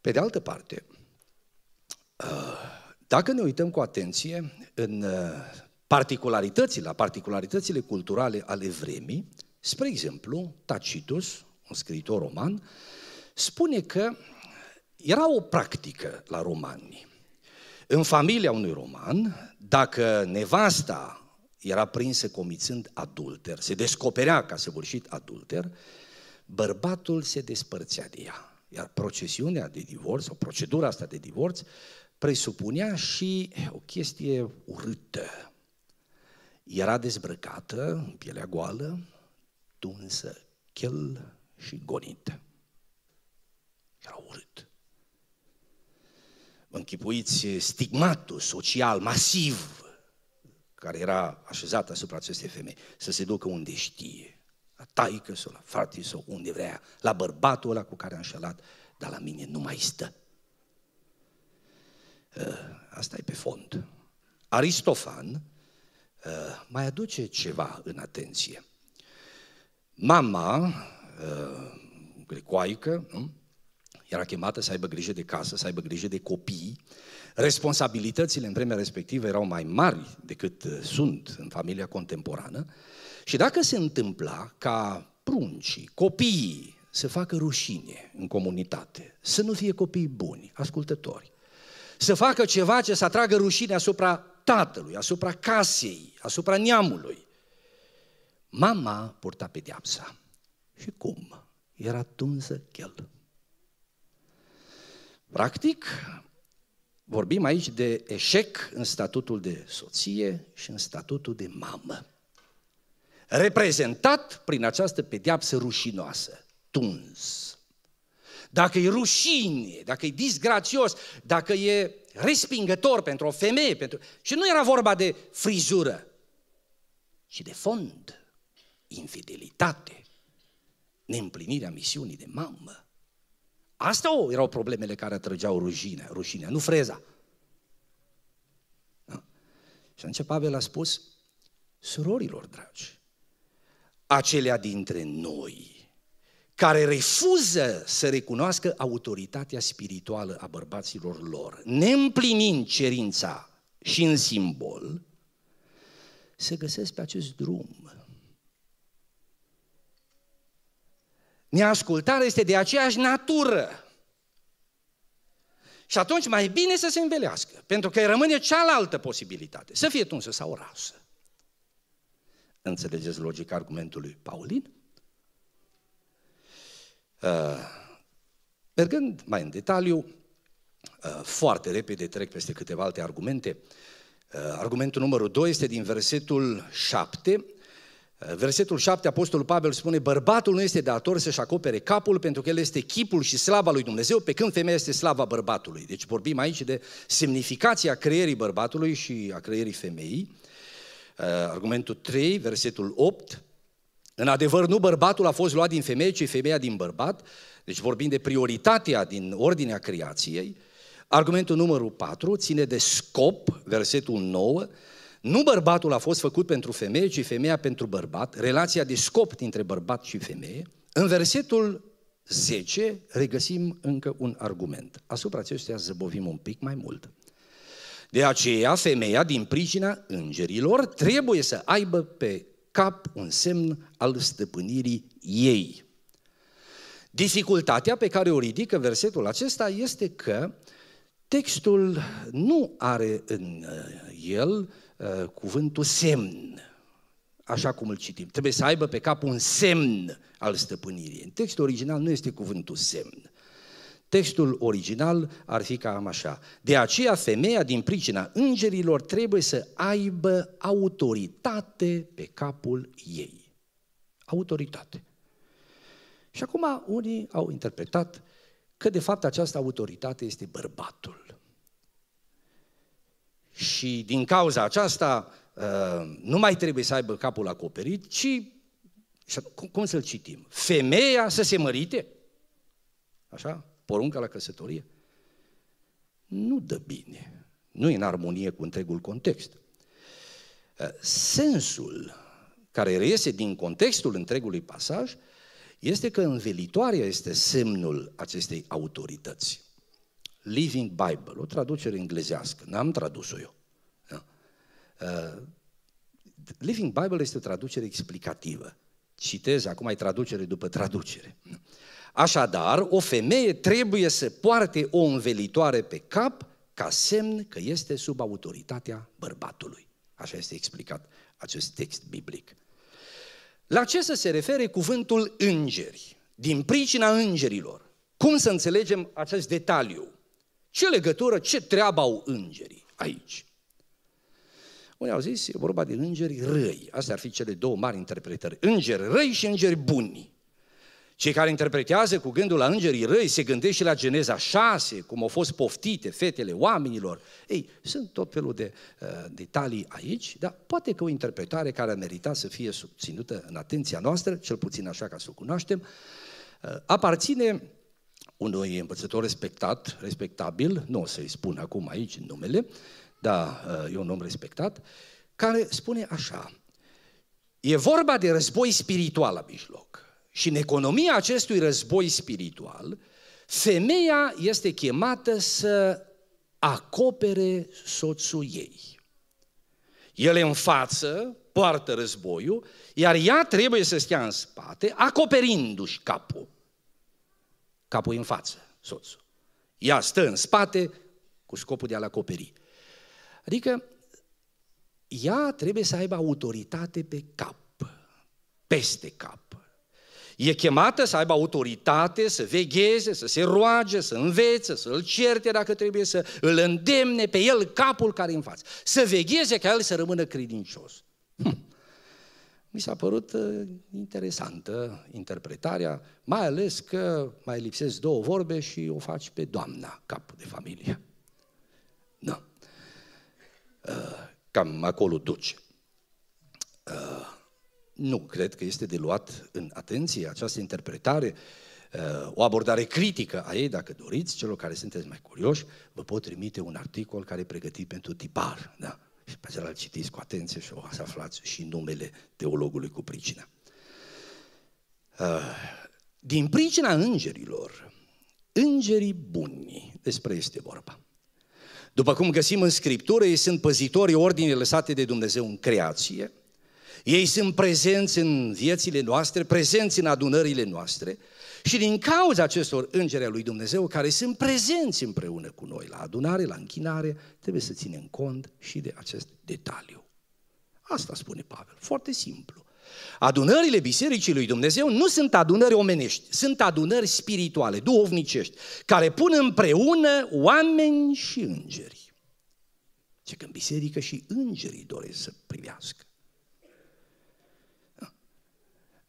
Pe de altă parte, uh, dacă ne uităm cu atenție în uh, particularitățile, la particularitățile culturale ale vremii, spre exemplu, Tacitus, un scriitor roman, spune că era o practică la romani. În familia unui roman, dacă nevasta era prinsă comițând adulter, se descoperea că a săvârșit adulter, bărbatul se despărțea de ea. Iar procesiunea de divorț, sau procedura asta de divorț, presupunea și eh, o chestie urâtă. Era dezbrăcată, pielea goală, tunsă, chel și gonită. Era urât. Vă închipuiți stigmatul social masiv care era așezat asupra acestei femei, să se ducă unde știe, la taică sau la frate sau unde vrea, la bărbatul ăla cu care a înșelat, dar la mine nu mai stă. Eh, asta e pe fond. Aristofan eh, mai aduce ceva în atenție. Mama eh, grecoaică, era chemată să aibă grijă de casă, să aibă grijă de copii. Responsabilitățile în vremea respectivă erau mai mari decât sunt în familia contemporană. Și dacă se întâmpla ca pruncii, copiii, să facă rușine în comunitate, să nu fie copii buni, ascultători, să facă ceva ce să atragă rușine asupra tatălui, asupra casei, asupra neamului. Mama purta pedeapsa. Și cum? Era tunsă chel. Practic, vorbim aici de eșec în statutul de soție și în statutul de mamă. Reprezentat prin această pedeapsă rușinoasă, tuns dacă e rușine, dacă e disgrațios, dacă e respingător pentru o femeie. Pentru... Și nu era vorba de frizură, ci de fond, infidelitate, neîmplinirea misiunii de mamă. Asta erau problemele care atrăgeau rușine, rușinea, nu freza. Da? Și a început a spus, surorilor dragi, acelea dintre noi care refuză să recunoască autoritatea spirituală a bărbaților lor, neîmplinind cerința și în simbol, se găsesc pe acest drum. Neascultarea este de aceeași natură. Și atunci mai bine să se învelească, pentru că rămâne cealaltă posibilitate, să fie tunsă sau rasă. Înțelegeți logica argumentului Paulin? Uh, mergând mai în detaliu, uh, foarte repede trec peste câteva alte argumente. Uh, argumentul numărul 2 este din versetul 7. Versetul 7, Apostolul Pavel spune, bărbatul nu este dator să-și acopere capul pentru că el este chipul și slava lui Dumnezeu, pe când femeia este slava bărbatului. Deci vorbim aici de semnificația creierii bărbatului și a creierii femeii. Argumentul 3, versetul 8, în adevăr, nu bărbatul a fost luat din femeie, ci femeia din bărbat. Deci vorbim de prioritatea din ordinea creației. Argumentul numărul 4 ține de scop, versetul 9. Nu bărbatul a fost făcut pentru femeie, ci femeia pentru bărbat. Relația de scop dintre bărbat și femeie. În versetul 10 regăsim încă un argument. Asupra acestuia zăbovim un pic mai mult. De aceea, femeia, din pricina îngerilor, trebuie să aibă pe cap un semn al stăpânirii ei. Dificultatea pe care o ridică versetul acesta este că textul nu are în uh, el uh, cuvântul semn, așa cum îl citim. Trebuie să aibă pe cap un semn al stăpânirii. În textul original nu este cuvântul semn. Textul original ar fi cam așa. De aceea femeia din pricina îngerilor trebuie să aibă autoritate pe capul ei. Autoritate. Și acum unii au interpretat că de fapt această autoritate este bărbatul. Și din cauza aceasta ă, nu mai trebuie să aibă capul acoperit, ci, cum să-l citim? Femeia să se mărite? Așa? porunca la căsătorie, nu dă bine. Nu e în armonie cu întregul context. Eh, sensul care reiese din contextul întregului pasaj este că învelitoarea este semnul acestei autorități. Living Bible, o traducere englezească, n-am tradus-o eu. Da? Uh, Living Bible este o traducere explicativă. Citez, acum e traducere după traducere. Așadar, o femeie trebuie să poarte o învelitoare pe cap ca semn că este sub autoritatea bărbatului. Așa este explicat acest text biblic. La ce să se refere cuvântul îngeri? Din pricina îngerilor. Cum să înțelegem acest detaliu? Ce legătură, ce treabă au îngerii aici? Unii au zis, e vorba de îngeri răi. Astea ar fi cele două mari interpretări. Îngeri răi și îngeri buni. Cei care interpretează cu gândul la îngerii răi se gândesc și la Geneza 6, cum au fost poftite fetele oamenilor. Ei, sunt tot felul de uh, detalii aici, dar poate că o interpretare care a meritat să fie subținută în atenția noastră, cel puțin așa ca să o cunoaștem, uh, aparține unui învățător respectat, respectabil, nu o să-i spun acum aici numele, dar uh, e un om respectat, care spune așa, e vorba de război spiritual la mijloc. Și în economia acestui război spiritual, femeia este chemată să acopere soțul ei. El e în față, poartă războiul, iar ea trebuie să stea în spate, acoperindu-și capul. Capul e în față, soțul. Ea stă în spate cu scopul de a-l acoperi. Adică ea trebuie să aibă autoritate pe cap, peste cap. E chemată să aibă autoritate, să vegheze, să se roage, să învețe, să îl certe dacă trebuie, să îl îndemne pe el capul care în față. Să vegheze ca el să rămână credincios. Hm. Mi s-a părut uh, interesantă interpretarea, mai ales că mai lipsesc două vorbe și o faci pe doamna, cap de familie. Da. Uh, cam acolo duci. Uh, nu cred că este de luat în atenție această interpretare, uh, o abordare critică a ei, dacă doriți, celor care sunteți mai curioși, vă pot trimite un articol care e pregătit pentru tipar, da? Și pe acela îl citiți cu atenție și o să aflați și numele teologului cu pricina. Uh, din pricina îngerilor, îngerii buni, despre este vorba. După cum găsim în Scriptură, ei sunt păzitorii ordinii lăsate de Dumnezeu în creație – ei sunt prezenți în viețile noastre, prezenți în adunările noastre și din cauza acestor îngeri lui Dumnezeu care sunt prezenți împreună cu noi la adunare, la închinare, trebuie să ținem cont și de acest detaliu. Asta spune Pavel, foarte simplu. Adunările Bisericii lui Dumnezeu nu sunt adunări omenești, sunt adunări spirituale, duhovnicești, care pun împreună oameni și îngeri. Ce când biserică și îngerii doresc să privească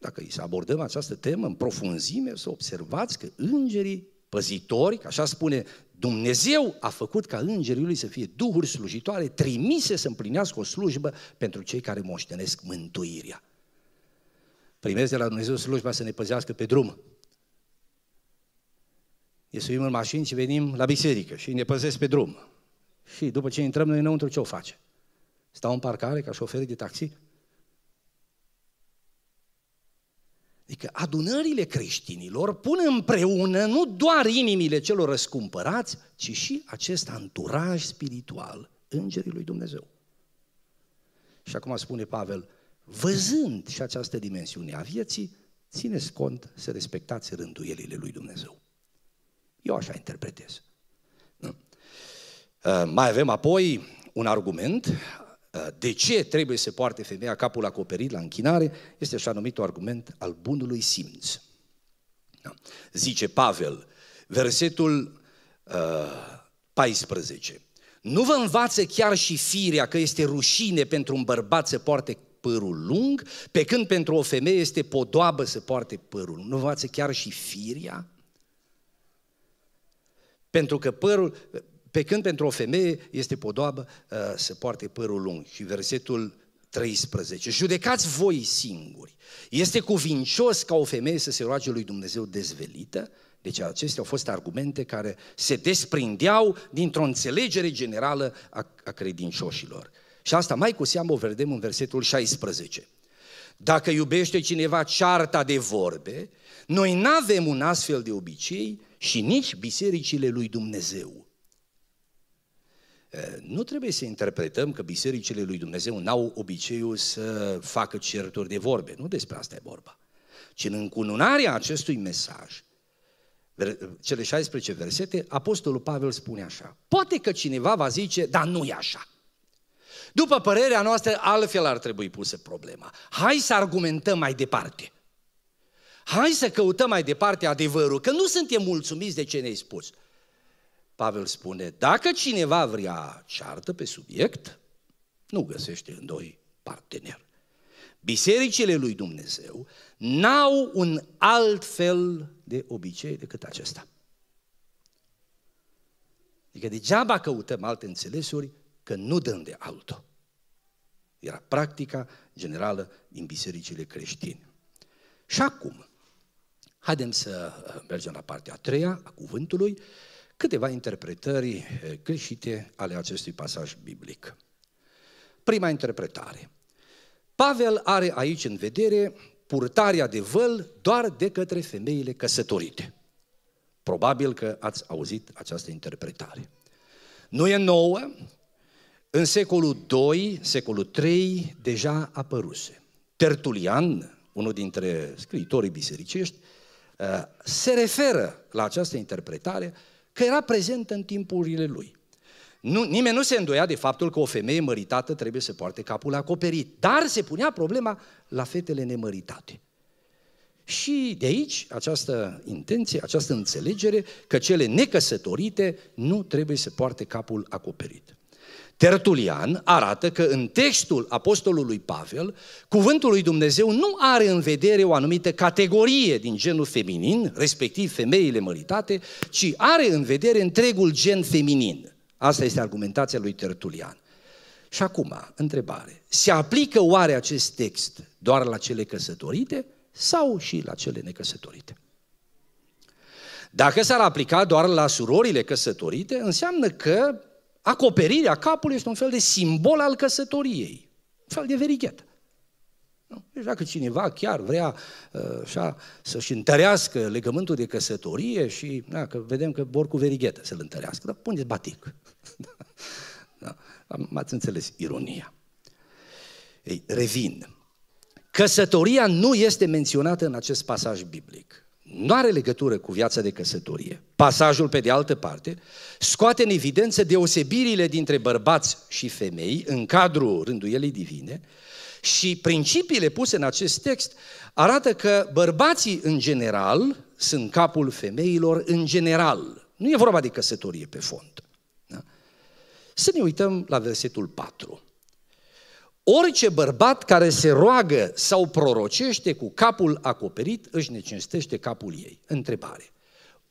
dacă îi abordăm această temă în profunzime, să observați că îngerii păzitori, că așa spune Dumnezeu a făcut ca îngerii lui să fie duhuri slujitoare trimise să împlinească o slujbă pentru cei care moștenesc mântuirea. Primesc de la Dumnezeu slujba să ne păzească pe drum. Iesuim în mașini și venim la biserică și ne păzesc pe drum. Și după ce intrăm noi înăuntru, ce o face? Stau în parcare ca șoferi de taxi? Adică adunările creștinilor pun împreună nu doar inimile celor răscumpărați, ci și acest anturaj spiritual îngerii lui Dumnezeu. Și acum spune Pavel, văzând și această dimensiune a vieții, țineți cont să respectați rânduielile lui Dumnezeu. Eu așa interpretez. Ă, mai avem apoi un argument Uh, de ce trebuie să poarte femeia capul acoperit la închinare, este așa numitul argument al bunului simț. Da. Zice Pavel, versetul uh, 14. Nu vă învață chiar și firea că este rușine pentru un bărbat să poarte părul lung, pe când pentru o femeie este podoabă să poarte părul. Nu vă învață chiar și firia? Pentru că părul, pe când pentru o femeie este podoabă uh, să poarte părul lung. Și versetul 13. Judecați voi singuri. Este cuvincios ca o femeie să se roage lui Dumnezeu dezvelită? Deci acestea au fost argumente care se desprindeau dintr-o înțelegere generală a, a credincioșilor. Și asta mai cu seamă o vedem în versetul 16. Dacă iubește cineva cearta de vorbe, noi nu avem un astfel de obicei și nici bisericile lui Dumnezeu. Nu trebuie să interpretăm că bisericile lui Dumnezeu n-au obiceiul să facă certuri de vorbe. Nu despre asta e vorba. Ci în încununarea acestui mesaj, cele 16 versete, Apostolul Pavel spune așa. Poate că cineva va zice, dar nu e așa. După părerea noastră, altfel ar trebui pusă problema. Hai să argumentăm mai departe. Hai să căutăm mai departe adevărul, că nu suntem mulțumiți de ce ne-ai spus. Pavel spune, dacă cineva vrea ceartă pe subiect, nu găsește în doi parteneri. Bisericile lui Dumnezeu n-au un alt fel de obicei decât acesta. Adică degeaba căutăm alte înțelesuri că nu dăm de altul. Era practica generală din bisericile creștine. Și acum, haidem să mergem la partea a treia a cuvântului câteva interpretări eh, greșite ale acestui pasaj biblic. Prima interpretare. Pavel are aici în vedere purtarea de văl doar de către femeile căsătorite. Probabil că ați auzit această interpretare. Nu e nouă, în secolul 2, secolul 3, deja apăruse. Tertulian, unul dintre scriitorii bisericești, eh, se referă la această interpretare că era prezent în timpurile lui. Nu, nimeni nu se îndoia de faptul că o femeie măritată trebuie să poarte capul acoperit, dar se punea problema la fetele nemăritate. Și de aici această intenție, această înțelegere că cele necăsătorite nu trebuie să poarte capul acoperit. Tertulian arată că în textul apostolului Pavel, cuvântul lui Dumnezeu nu are în vedere o anumită categorie din genul feminin, respectiv femeile măritate, ci are în vedere întregul gen feminin. Asta este argumentația lui Tertulian. Și acum, întrebare. Se aplică oare acest text doar la cele căsătorite sau și la cele necăsătorite? Dacă s-ar aplica doar la surorile căsătorite, înseamnă că acoperirea capului este un fel de simbol al căsătoriei. Un fel de verighetă. Deci dacă cineva chiar vrea uh, așa, să-și întărească legământul de căsătorie și na, că vedem că vor cu verighetă să-l întărească, dar puneți batic. [LAUGHS] da. da. M-ați înțeles ironia. Ei, revin. Căsătoria nu este menționată în acest pasaj biblic nu are legătură cu viața de căsătorie. Pasajul, pe de altă parte, scoate în evidență deosebirile dintre bărbați și femei în cadrul rânduielii divine și principiile puse în acest text arată că bărbații în general sunt capul femeilor în general. Nu e vorba de căsătorie pe fond. Da? Să ne uităm la versetul 4. Orice bărbat care se roagă sau prorocește cu capul acoperit își necinstește capul ei. Întrebare.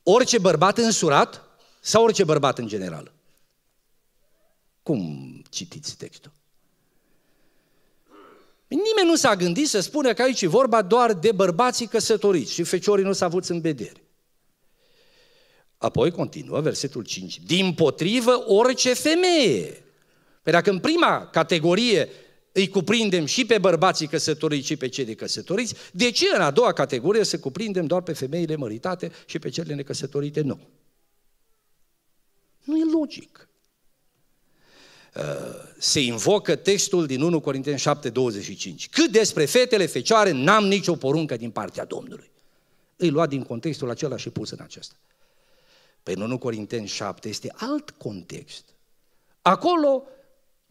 Orice bărbat însurat sau orice bărbat în general? Cum citiți textul? Nimeni nu s-a gândit să spună că aici e vorba doar de bărbații căsătoriți și feciorii nu s-au avut în vedere. Apoi continuă versetul 5. Din potrivă, orice femeie. Păi dacă în prima categorie îi cuprindem și pe bărbații căsătoriți și pe cei de căsătoriți, de ce în a doua categorie să cuprindem doar pe femeile măritate și pe cele necăsătorite nu? Nu e logic. Uh, se invocă textul din 1 Corinteni 7, 25. Cât despre fetele fecioare, n-am nicio poruncă din partea Domnului. Îi lua din contextul acela și pus în acesta. Pe păi 1 Corinteni 7 este alt context. Acolo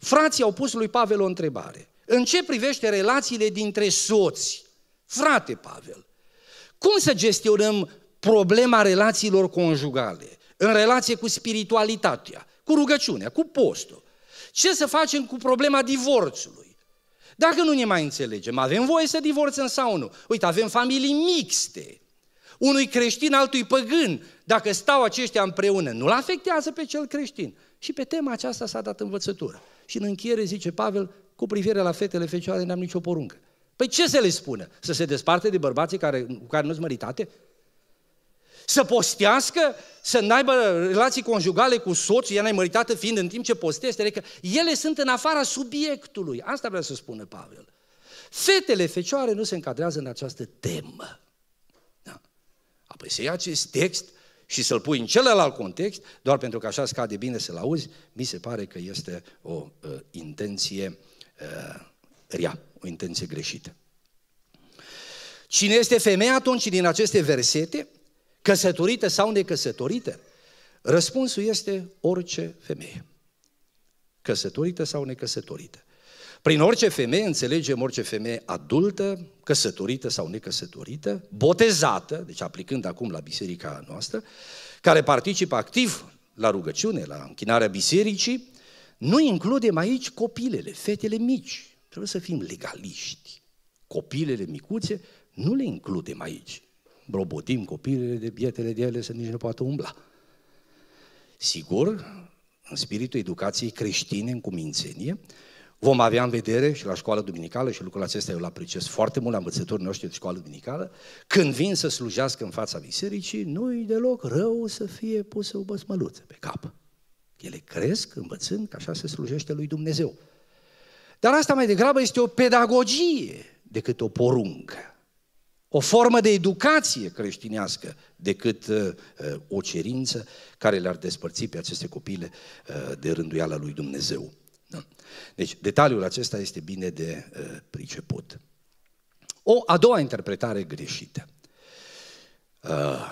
Frații au pus lui Pavel o întrebare. În ce privește relațiile dintre soți? Frate Pavel, cum să gestionăm problema relațiilor conjugale, în relație cu spiritualitatea, cu rugăciunea, cu postul? Ce să facem cu problema divorțului? Dacă nu ne mai înțelegem, avem voie să divorțăm sau nu? Uite, avem familii mixte. Unui creștin, altui păgân. Dacă stau aceștia împreună, nu-l afectează pe cel creștin. Și pe tema aceasta s-a dat învățătura. Și în încheiere zice Pavel, cu privire la fetele fecioare n-am nicio poruncă. Păi ce să le spună? Să se desparte de bărbații care, cu care nu-s măritate? Să postească, să n-aibă relații conjugale cu soțul, ea nemăritată fiind în timp ce postește, adică ele sunt în afara subiectului. Asta vrea să spună Pavel. Fetele fecioare nu se încadrează în această temă. Da. Apoi să ia acest text și să-l pui în celălalt context, doar pentru că așa scade bine să-l auzi, mi se pare că este o uh, intenție uh, rea, o intenție greșită. Cine este femeia atunci din aceste versete, căsătorită sau necăsătorită? Răspunsul este orice femeie. Căsătorită sau necăsătorită. Prin orice femeie înțelegem orice femeie adultă, căsătorită sau necăsătorită, botezată, deci aplicând acum la biserica noastră, care participă activ la rugăciune, la închinarea bisericii, nu includem aici copilele, fetele mici. Trebuie să fim legaliști. Copilele micuțe nu le includem aici. Brobotim copilele de bietele de ele să nici nu poată umbla. Sigur, în spiritul educației creștine, în cumințenie, vom avea în vedere și la școala duminicală, și lucrul acesta eu îl apreciez foarte mult la învățătorii noștri de școală duminicală, când vin să slujească în fața bisericii, nu-i deloc rău să fie pusă o băsmăluță pe cap. Ele cresc învățând că așa se slujește lui Dumnezeu. Dar asta mai degrabă este o pedagogie decât o poruncă. O formă de educație creștinească decât uh, uh o cerință care le-ar despărți pe aceste copile uh, de rânduiala lui Dumnezeu. Da? Deci detaliul acesta este bine de uh, priceput. O a doua interpretare greșită. Uh,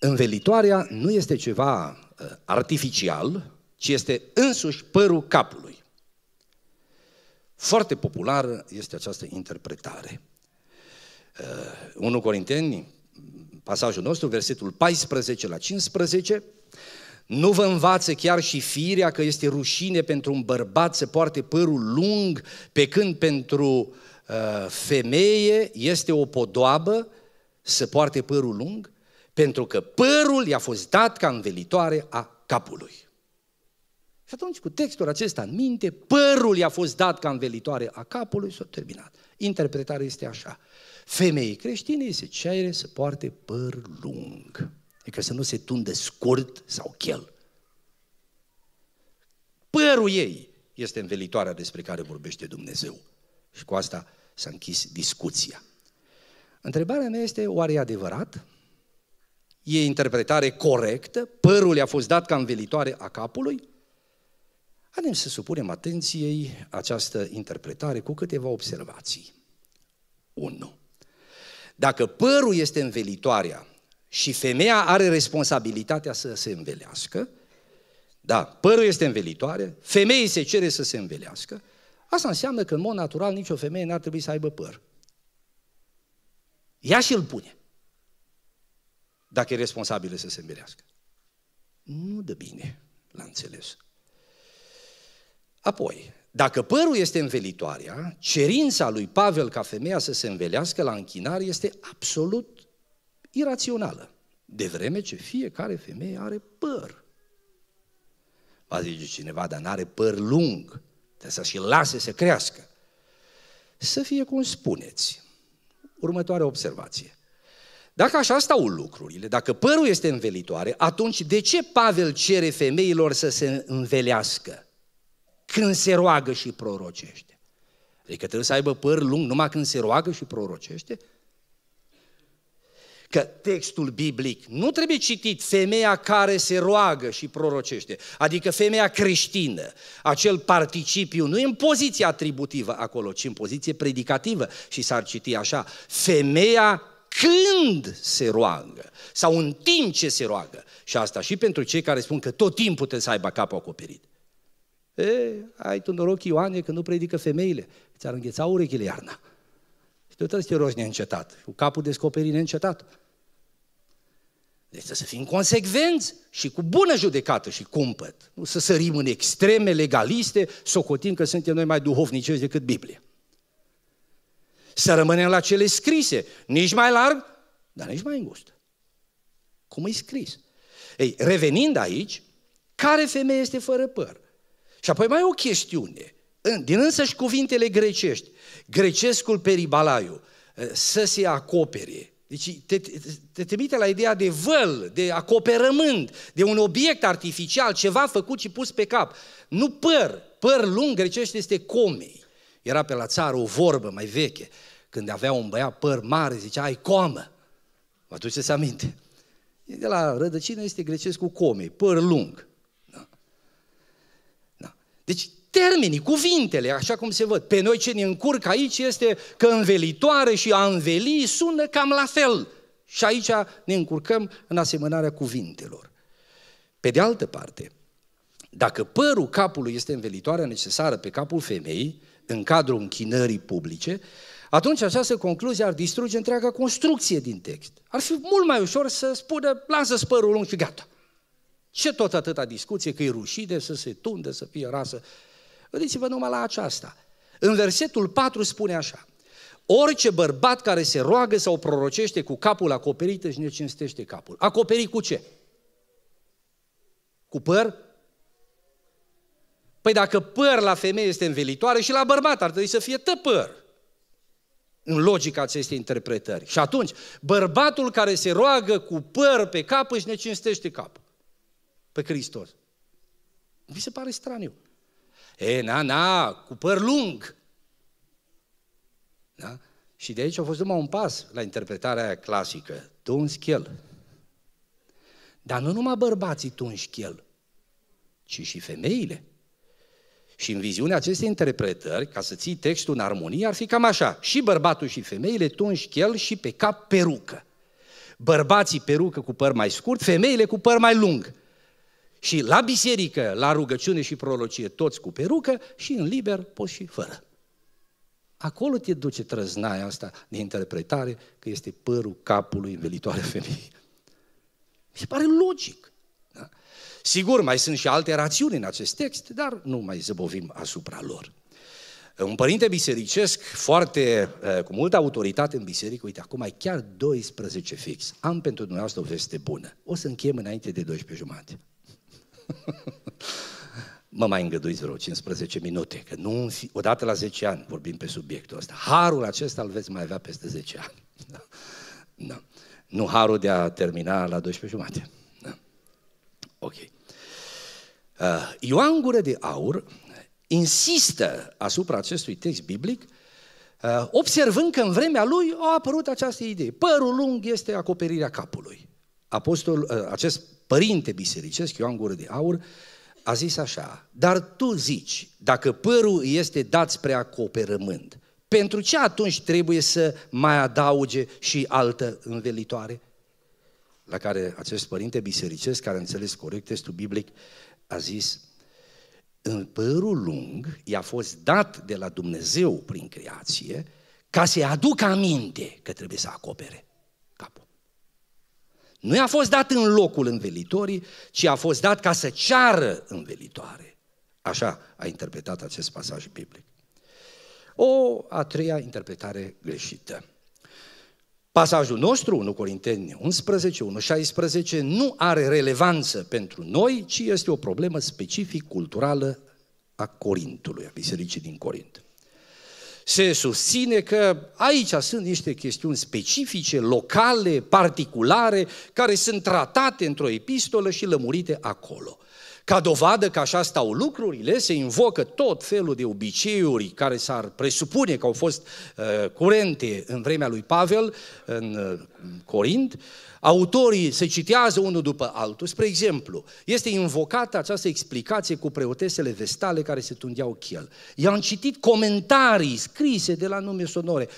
învelitoarea nu este ceva uh, artificial, ci este însuși părul capului. Foarte populară este această interpretare. Uh, 1 Corinteni, pasajul nostru, versetul 14 la 15, nu vă învață chiar și firea că este rușine pentru un bărbat să poarte părul lung, pe când pentru uh, femeie este o podoabă să poarte părul lung? Pentru că părul i-a fost dat ca învelitoare a capului. Și atunci, cu textul acesta în minte, părul i-a fost dat ca învelitoare a capului, s-a terminat. Interpretarea este așa. Femeii creștine se cere să poarte păr lung. Adică să nu se tunde scurt sau chel. Părul ei este învelitoarea despre care vorbește Dumnezeu. Și cu asta s-a închis discuția. Întrebarea mea este, oare e adevărat? E interpretare corectă? Părul i-a fost dat ca învelitoare a capului? Haideți să supunem atenției această interpretare cu câteva observații. 1. Dacă părul este învelitoarea și femeia are responsabilitatea să se învelească, da, părul este învelitoare, femeii se cere să se învelească, asta înseamnă că în mod natural nicio femeie n-ar trebui să aibă păr. Ea și îl pune. Dacă e responsabilă să se învelească. Nu dă bine la înțeles. Apoi, dacă părul este învelitoarea, cerința lui Pavel ca femeia să se învelească la închinare este absolut irațională, de vreme ce fiecare femeie are păr. Va zice cineva, dar nu are păr lung, trebuie să și lase să crească. Să fie cum spuneți. Următoarea observație. Dacă așa stau lucrurile, dacă părul este învelitoare, atunci de ce Pavel cere femeilor să se învelească când se roagă și prorocește? Adică trebuie să aibă păr lung numai când se roagă și prorocește? că textul biblic nu trebuie citit femeia care se roagă și prorocește, adică femeia creștină. Acel participiu nu e în poziție atributivă acolo, ci în poziție predicativă și s-ar citi așa, femeia când se roagă sau în timp ce se roagă. Și asta și pentru cei care spun că tot timpul putem să aibă capul acoperit. E, ai tu noroc, Ioane, că nu predică femeile. Ți-ar îngheța urechile iarna. Și tu trebuie să te rogi neîncetat, cu capul descoperit neîncetat. Deci să fim consecvenți și cu bună judecată și cumpăt. Nu să sărim în extreme legaliste, socotim că suntem noi mai duhovnicești decât Biblia. Să rămânem la cele scrise, nici mai larg, dar nici mai îngust. Cum e scris? Ei, revenind aici, care femeie este fără păr? Și apoi mai e o chestiune. Din însăși cuvintele grecești, grecescul peribalaiu, ă, să se acopere, deci te, te trimite la ideea de văl, de acoperământ, de un obiect artificial, ceva făcut și pus pe cap. Nu păr. Păr lung grecește este comei. Era pe la țară o vorbă mai veche. Când avea un băiat păr mare, zicea, ai comă. Vă se aminte? De la rădăcină este grecesc cu comei, păr lung. Da. Da. Deci termenii, cuvintele, așa cum se văd. Pe noi ce ne încurc aici este că învelitoare și a înveli sună cam la fel. Și aici ne încurcăm în asemănarea cuvintelor. Pe de altă parte, dacă părul capului este învelitoarea necesară pe capul femeii, în cadrul închinării publice, atunci această concluzie ar distruge întreaga construcție din text. Ar fi mult mai ușor să spună, lasă părul lung și gata. Ce tot atâta discuție, că e rușine să se tunde, să fie rasă Gândiți-vă numai la aceasta. În versetul 4 spune așa. Orice bărbat care se roagă sau prorocește cu capul acoperit își necinstește capul. Acoperit cu ce? Cu păr? Păi dacă păr la femeie este învelitoare și la bărbat ar trebui să fie tăpăr. În logica acestei interpretări. Și atunci, bărbatul care se roagă cu păr pe cap își necinstește capul. Pe Hristos. Mi se pare straniu. E, na, na, cu păr lung. Da? Și de aici a fost numai un pas la interpretarea aia clasică. Tu un Dar nu numai bărbații tu un ci și femeile. Și în viziunea acestei interpretări, ca să ții textul în armonie, ar fi cam așa. Și bărbatul și femeile tunși chel și pe cap perucă. Bărbații perucă cu păr mai scurt, femeile cu păr mai lung și la biserică, la rugăciune și prorocie, toți cu perucă și în liber, poți și fără. Acolo te duce trăznaia asta de interpretare că este părul capului învelitoare femeii. Mi se pare logic. Da? Sigur, mai sunt și alte rațiuni în acest text, dar nu mai zăbovim asupra lor. Un părinte bisericesc foarte, eh, cu multă autoritate în biserică, uite, acum ai chiar 12 fix. Am pentru dumneavoastră o veste bună. O să încheiem înainte de 12 jumate. [LAUGHS] mă mai îngăduiți vreo 15 minute, că nu fi, odată la 10 ani vorbim pe subiectul ăsta. Harul acesta îl veți mai avea peste 10 ani. [LAUGHS] Da. Da. Nu harul de a termina la 12 jumate. Da. Ok. Uh, Ioan Gură de Aur insistă asupra acestui text biblic uh, observând că în vremea lui a apărut această idee. Părul lung este acoperirea capului. Apostol, uh, acest părinte bisericesc, Ioan Gură de Aur, a zis așa, dar tu zici, dacă părul este dat spre acoperământ, pentru ce atunci trebuie să mai adauge și altă învelitoare? La care acest părinte bisericesc, care a înțeles corect testul biblic, a zis, în părul lung i-a fost dat de la Dumnezeu prin creație ca să-i aducă aminte că trebuie să acopere. Nu i-a fost dat în locul învelitorii, ci a fost dat ca să ceară învelitoare. Așa a interpretat acest pasaj biblic. O a treia interpretare greșită. Pasajul nostru, 1 Corinteni 11, 1, 16, nu are relevanță pentru noi, ci este o problemă specific culturală a Corintului, a bisericii din Corint se susține că aici sunt niște chestiuni specifice, locale, particulare, care sunt tratate într-o epistolă și lămurite acolo. Ca dovadă că așa stau lucrurile, se invocă tot felul de obiceiuri care s-ar presupune că au fost uh, curente în vremea lui Pavel, în uh, Corint. Autorii se citează unul după altul. Spre exemplu, este invocată această explicație cu preotesele vestale care se tundeau chel. I-am citit comentarii scrise de la nume sonore,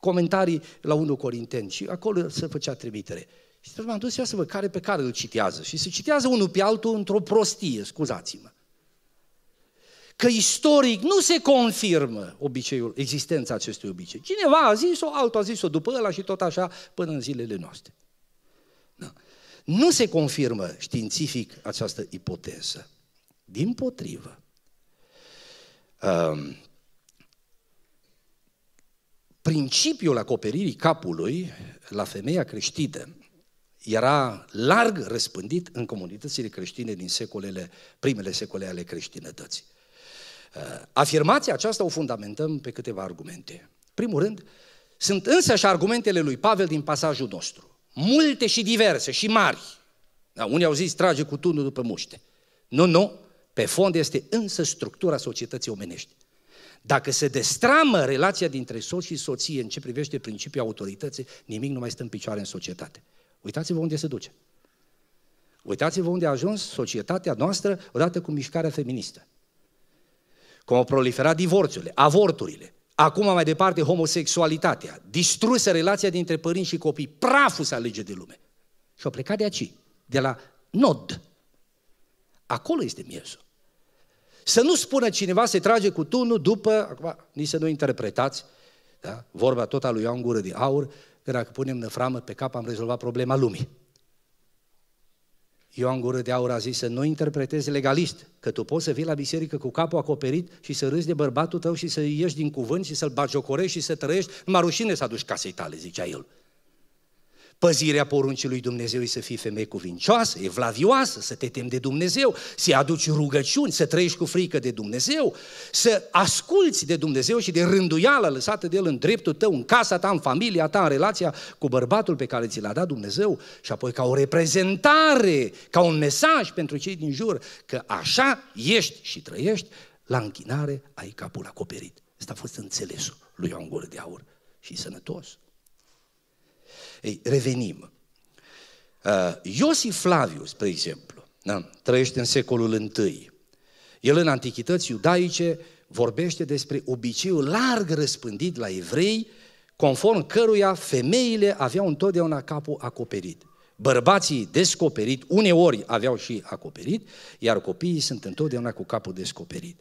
comentarii la 1 Corinteni și acolo se făcea trimitere. Și tot m-am dus să văd care pe care îl citează. Și se citează unul pe altul într-o prostie, scuzați-mă. Că istoric nu se confirmă obiceiul, existența acestui obicei. Cineva a zis-o, altul a zis-o după ăla și tot așa până în zilele noastre. Da. Nu se confirmă științific această ipoteză. Din potrivă. Um, principiul acoperirii capului la femeia creștină era larg răspândit în comunitățile creștine din secolele, primele secole ale creștinătății. Uh, afirmația aceasta o fundamentăm pe câteva argumente. Primul rând, sunt însă și argumentele lui Pavel din pasajul nostru. Multe și diverse și mari. Da, unii au zis, trage cu tunul după muște. Nu, nu, pe fond este însă structura societății omenești. Dacă se destramă relația dintre soț și soție în ce privește principiul autorității, nimic nu mai stă în picioare în societate. Uitați-vă unde se duce. Uitați-vă unde a ajuns societatea noastră odată cu mișcarea feministă. Cum au proliferat divorțurile, avorturile, acum mai departe homosexualitatea, distrusă relația dintre părinți și copii, praful să alege de lume. Și au plecat de aici, de la nod. Acolo este miezul. Să nu spună cineva se trage cu tunul după, acum, nici să nu interpretați, da? vorba tot a lui Ioan Gură de Aur, că dacă punem năframă pe cap am rezolvat problema lumii. Ioan Gură de Aur a zis să nu interpretezi legalist, că tu poți să vii la biserică cu capul acoperit și să râzi de bărbatul tău și să ieși din cuvânt și să-l bagiocorești și să trăiești, numai rușine să aduci casei tale, zicea el. Păzirea poruncii lui Dumnezeu e să fii femeie cuvincioasă, evlavioasă, să te temi de Dumnezeu, să aduci rugăciuni, să trăiești cu frică de Dumnezeu, să asculți de Dumnezeu și de rânduiala lăsată de El în dreptul tău, în casa ta, în familia ta, în relația cu bărbatul pe care ți l-a dat Dumnezeu și apoi ca o reprezentare, ca un mesaj pentru cei din jur că așa ești și trăiești, la închinare ai capul acoperit. Asta a fost înțelesul lui Ioan Gură de Aur și sănătos. Ei, revenim. Uh, Iosif Flavius, spre exemplu, da, trăiește în secolul I. El în antichități iudaice vorbește despre obiceiul larg răspândit la evrei, conform căruia femeile aveau întotdeauna capul acoperit. Bărbații descoperit, uneori aveau și acoperit, iar copiii sunt întotdeauna cu capul descoperit.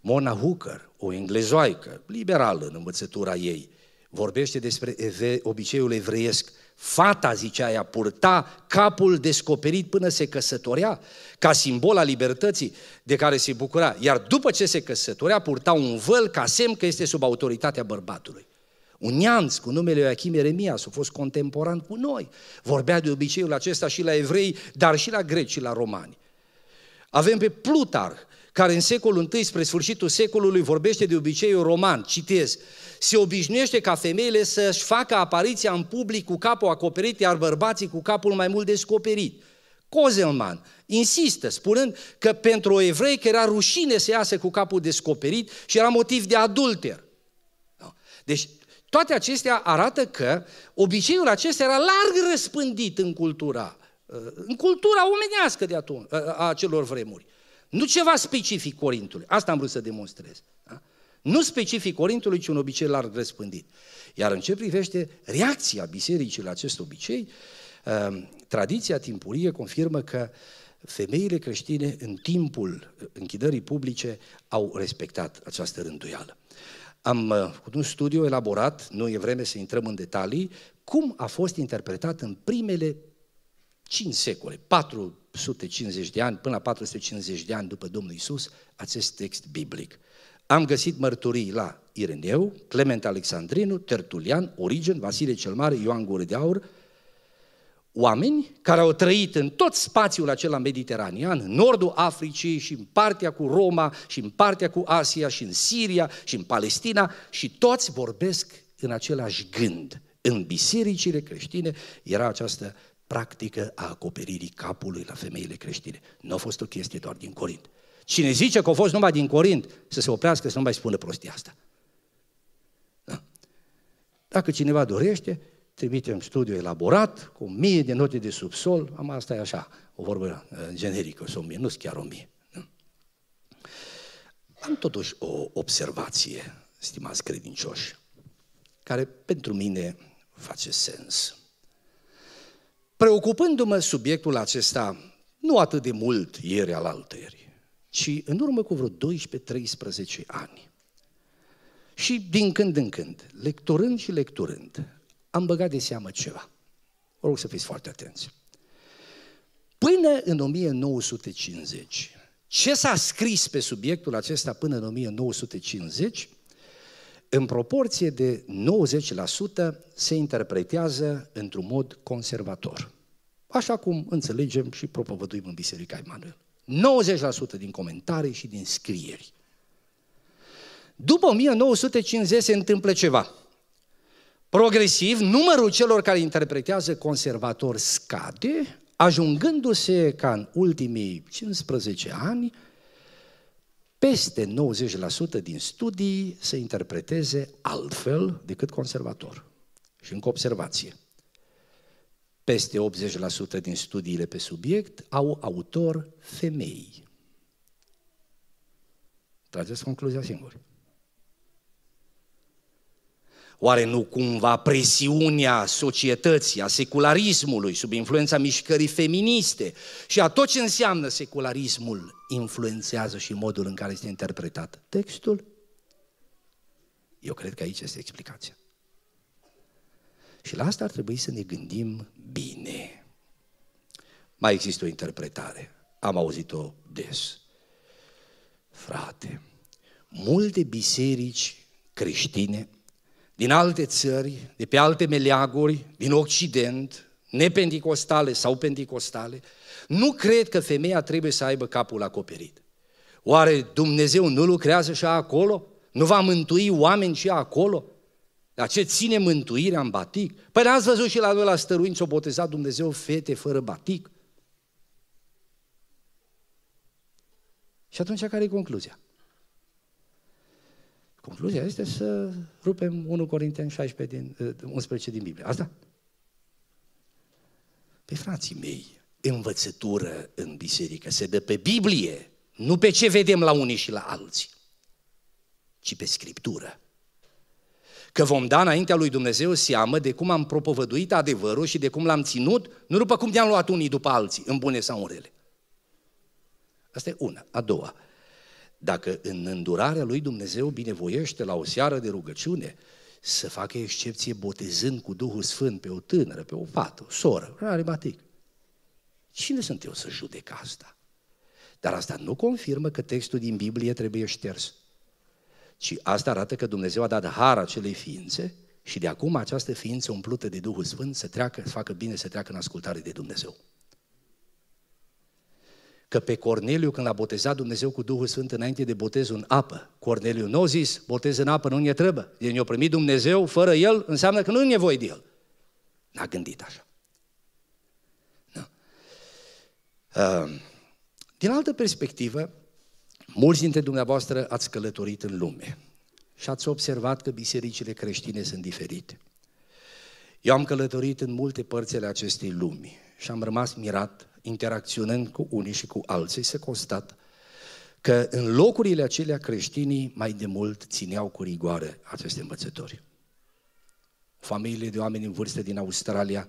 Mona Hooker, o englezoaică, liberală în învățătura ei, vorbește despre eve, obiceiul evreiesc. Fata, zicea ea, purta capul descoperit până se căsătorea, ca simbol al libertății de care se bucura. Iar după ce se căsătorea, purta un văl ca semn că este sub autoritatea bărbatului. Un neamț cu numele Ioachim Eremias a fost contemporan cu noi. Vorbea de obiceiul acesta și la evrei, dar și la greci și la romani. Avem pe Plutar, care în secolul I, spre sfârșitul secolului, vorbește de obiceiul roman, citez, se obișnuiește ca femeile să-și facă apariția în public cu capul acoperit, iar bărbații cu capul mai mult descoperit. Kozelman insistă, spunând că pentru evrei că era rușine să iasă cu capul descoperit și era motiv de adulter. Da. Deci, toate acestea arată că obiceiul acesta era larg răspândit în cultura, uh, în cultura omenească de atunci, uh, a celor vremuri. Nu ceva specific Corintului. Asta am vrut să demonstrez. Da? Nu specific Corintului, ci un obicei larg răspândit. Iar în ce privește reacția bisericii la acest obicei, ehm, tradiția timpurie confirmă că femeile creștine în timpul închidării publice au respectat această rânduială. Am eh, făcut un studiu elaborat, nu e vreme să intrăm în detalii, cum a fost interpretat în primele 5 secole, 450 de ani, până la 450 de ani după Domnul Isus, acest text biblic. Am găsit mărturii la Ireneu, Clement Alexandrinu, Tertulian, Origen, Vasile cel Mare, Ioan Gură de Aur, oameni care au trăit în tot spațiul acela mediteranean, în nordul Africii și în partea cu Roma și în partea cu Asia și în Siria și în Palestina și toți vorbesc în același gând. În bisericile creștine era această practică a acoperirii capului la femeile creștine. Nu a fost o chestie doar din Corint. Cine zice că a fost numai din Corint, să se oprească, să nu mai spună prostia asta. Da. Dacă cineva dorește, trimite un studiu elaborat, cu mie de note de subsol, am asta e așa, o vorbă uh, generică, o mie, nu chiar o mie. Da. Am totuși o observație, stimați credincioși, care pentru mine face sens. Preocupându-mă subiectul acesta, nu atât de mult ieri al altăieri, ci în urmă cu vreo 12-13 ani. Și din când în când, lecturând și lecturând, am băgat de seamă ceva. Vă rog să fiți foarte atenți. Până în 1950, ce s-a scris pe subiectul acesta până în 1950 în proporție de 90% se interpretează într-un mod conservator. Așa cum înțelegem și propovăduim în Biserica Emanuel. 90% din comentarii și din scrieri. După 1950 se întâmplă ceva. Progresiv, numărul celor care interpretează conservator scade, ajungându-se ca în ultimii 15 ani peste 90% din studii se interpreteze altfel decât conservator. Și încă observație. Peste 80% din studiile pe subiect au autor femei. Trageți concluzia singuri. Oare nu cumva presiunea societății, a secularismului, sub influența mișcării feministe și a tot ce înseamnă secularismul, influențează și modul în care este interpretat textul? Eu cred că aici este explicația. Și la asta ar trebui să ne gândim bine. Mai există o interpretare. Am auzit-o des. Frate, multe biserici creștine din alte țări, de pe alte meleaguri, din Occident, nependicostale sau pendicostale, nu cred că femeia trebuie să aibă capul acoperit. Oare Dumnezeu nu lucrează și acolo? Nu va mântui oameni și acolo? Dar ce ține mântuirea în batic? Păi n-ați văzut și la noi la stăruință o botezat Dumnezeu fete fără batic? Și atunci care e concluzia? Concluzia este să rupem 1 Corinteni 16 din, 11 eh, din Biblie. Asta? Pe frații mei, învățătură în biserică se dă pe Biblie, nu pe ce vedem la unii și la alții, ci pe Scriptură. Că vom da înaintea lui Dumnezeu seamă de cum am propovăduit adevărul și de cum l-am ținut, nu după cum ne-am luat unii după alții, în bune sau în rele. Asta e una. A doua, dacă în îndurarea lui Dumnezeu binevoiește la o seară de rugăciune, să facă excepție botezând cu Duhul Sfânt pe o tânără, pe o fată, o soră, un arimatic. Cine sunt eu să judec asta? Dar asta nu confirmă că textul din Biblie trebuie șters. Ci asta arată că Dumnezeu a dat har acelei ființe și de acum această ființă umplută de Duhul Sfânt să treacă, să facă bine, să treacă în ascultare de Dumnezeu că pe Corneliu, când l-a botezat Dumnezeu cu Duhul Sfânt înainte de botez în apă, Corneliu nu a zis, botez în apă, nu ne trebuie. Deci ne-a primit Dumnezeu fără el, înseamnă că nu e nevoie de el. N-a gândit așa. Nu. Da. Ehm, din altă perspectivă, mulți dintre dumneavoastră ați călătorit în lume și ați observat că bisericile creștine sunt diferite. Eu am călătorit în multe părți ale acestei lumi și am rămas mirat interacționând cu unii și cu alții, se constată că în locurile acelea creștinii mai de mult țineau cu rigoare aceste învățători. Familiile de oameni în vârstă din Australia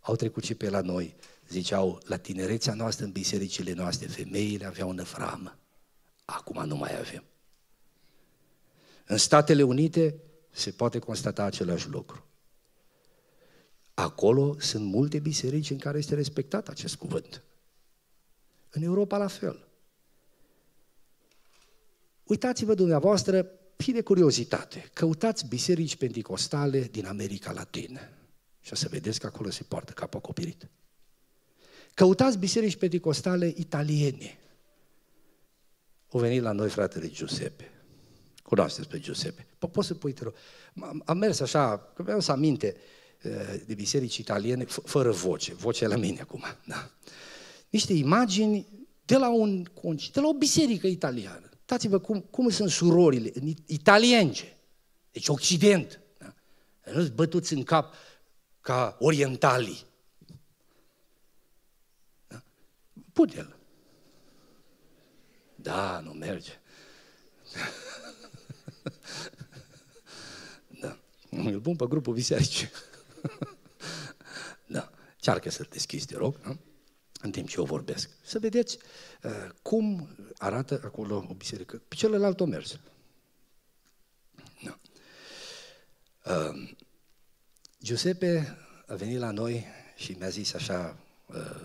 au trecut și pe la noi. Ziceau, la tinerețea noastră, în bisericile noastre, femeile aveau năframă. Acum nu mai avem. În Statele Unite se poate constata același lucru. Acolo sunt multe biserici în care este respectat acest cuvânt. În Europa la fel. Uitați-vă dumneavoastră, fi de curiozitate, căutați biserici pentecostale din America Latină și o să vedeți că acolo se poartă cap acoperit. Căutați biserici pentecostale italiene. O venit la noi fratele Giuseppe. Cunoașteți pe Giuseppe. poți să pui, te rog. Am mers așa, că am să aminte, Eh, de biserici italiene, fără voce, vocea la mine acum, da. Niște imagini de la, un, de la o biserică italiană. Uitați-vă cum, cum sunt surorile italiene deci Occident. Da? nu sunt bătuți în cap ca orientalii. Da? Pute-l. Da, nu merge. [LAUGHS] da. Îl pun pe grupul bisericii. [LAUGHS] da. Cearcă să deschizi, te rog, da? în timp ce eu vorbesc. Să vedeți uh, cum arată acolo o biserică. Pe celălalt o mers. Da. Uh, Giuseppe a venit la noi și mi-a zis așa, uh,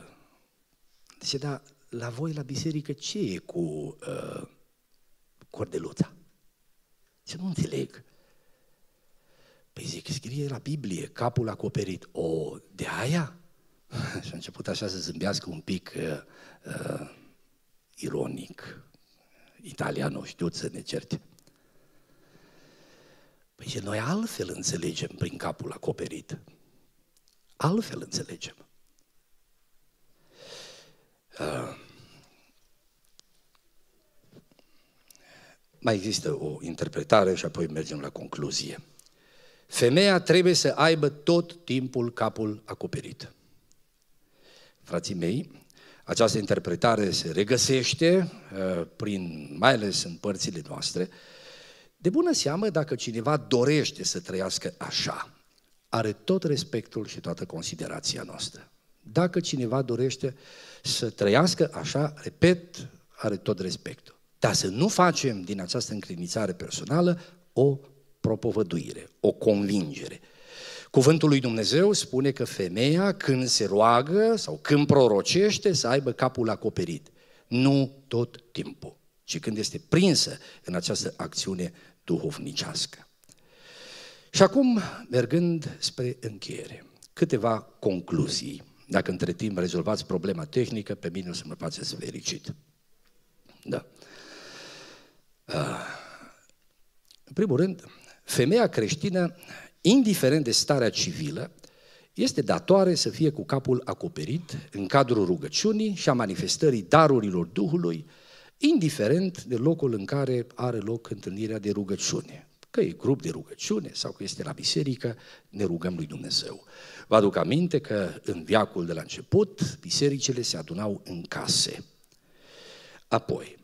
zice, da, la voi la biserică ce e cu uh, cordeluța? Ce nu înțeleg. Păi zic, scrie la Biblie, capul acoperit. O, de aia? [LAUGHS] Și a început așa să zâmbească un pic uh, uh, ironic. Italianul știut să ne certe. Păi zice, noi altfel înțelegem prin capul acoperit. Altfel înțelegem. Uh, mai există o interpretare și apoi mergem la concluzie. Femeia trebuie să aibă tot timpul capul acoperit. Frații mei, această interpretare se regăsește, uh, prin, mai ales în părțile noastre, de bună seamă dacă cineva dorește să trăiască așa, are tot respectul și toată considerația noastră. Dacă cineva dorește să trăiască așa, repet, are tot respectul. Dar să nu facem din această încredințare personală o propovăduire, o convingere. Cuvântul lui Dumnezeu spune că femeia când se roagă sau când prorocește să aibă capul acoperit. Nu tot timpul, ci când este prinsă în această acțiune duhovnicească. Și acum, mergând spre încheiere, câteva concluzii. Dacă între timp rezolvați problema tehnică, pe mine o să mă faceți fericit. Da. Ah. În primul rând, femeia creștină, indiferent de starea civilă, este datoare să fie cu capul acoperit în cadrul rugăciunii și a manifestării darurilor Duhului, indiferent de locul în care are loc întâlnirea de rugăciune. Că e grup de rugăciune sau că este la biserică, ne rugăm lui Dumnezeu. Vă aduc aminte că în viacul de la început, bisericile se adunau în case. Apoi,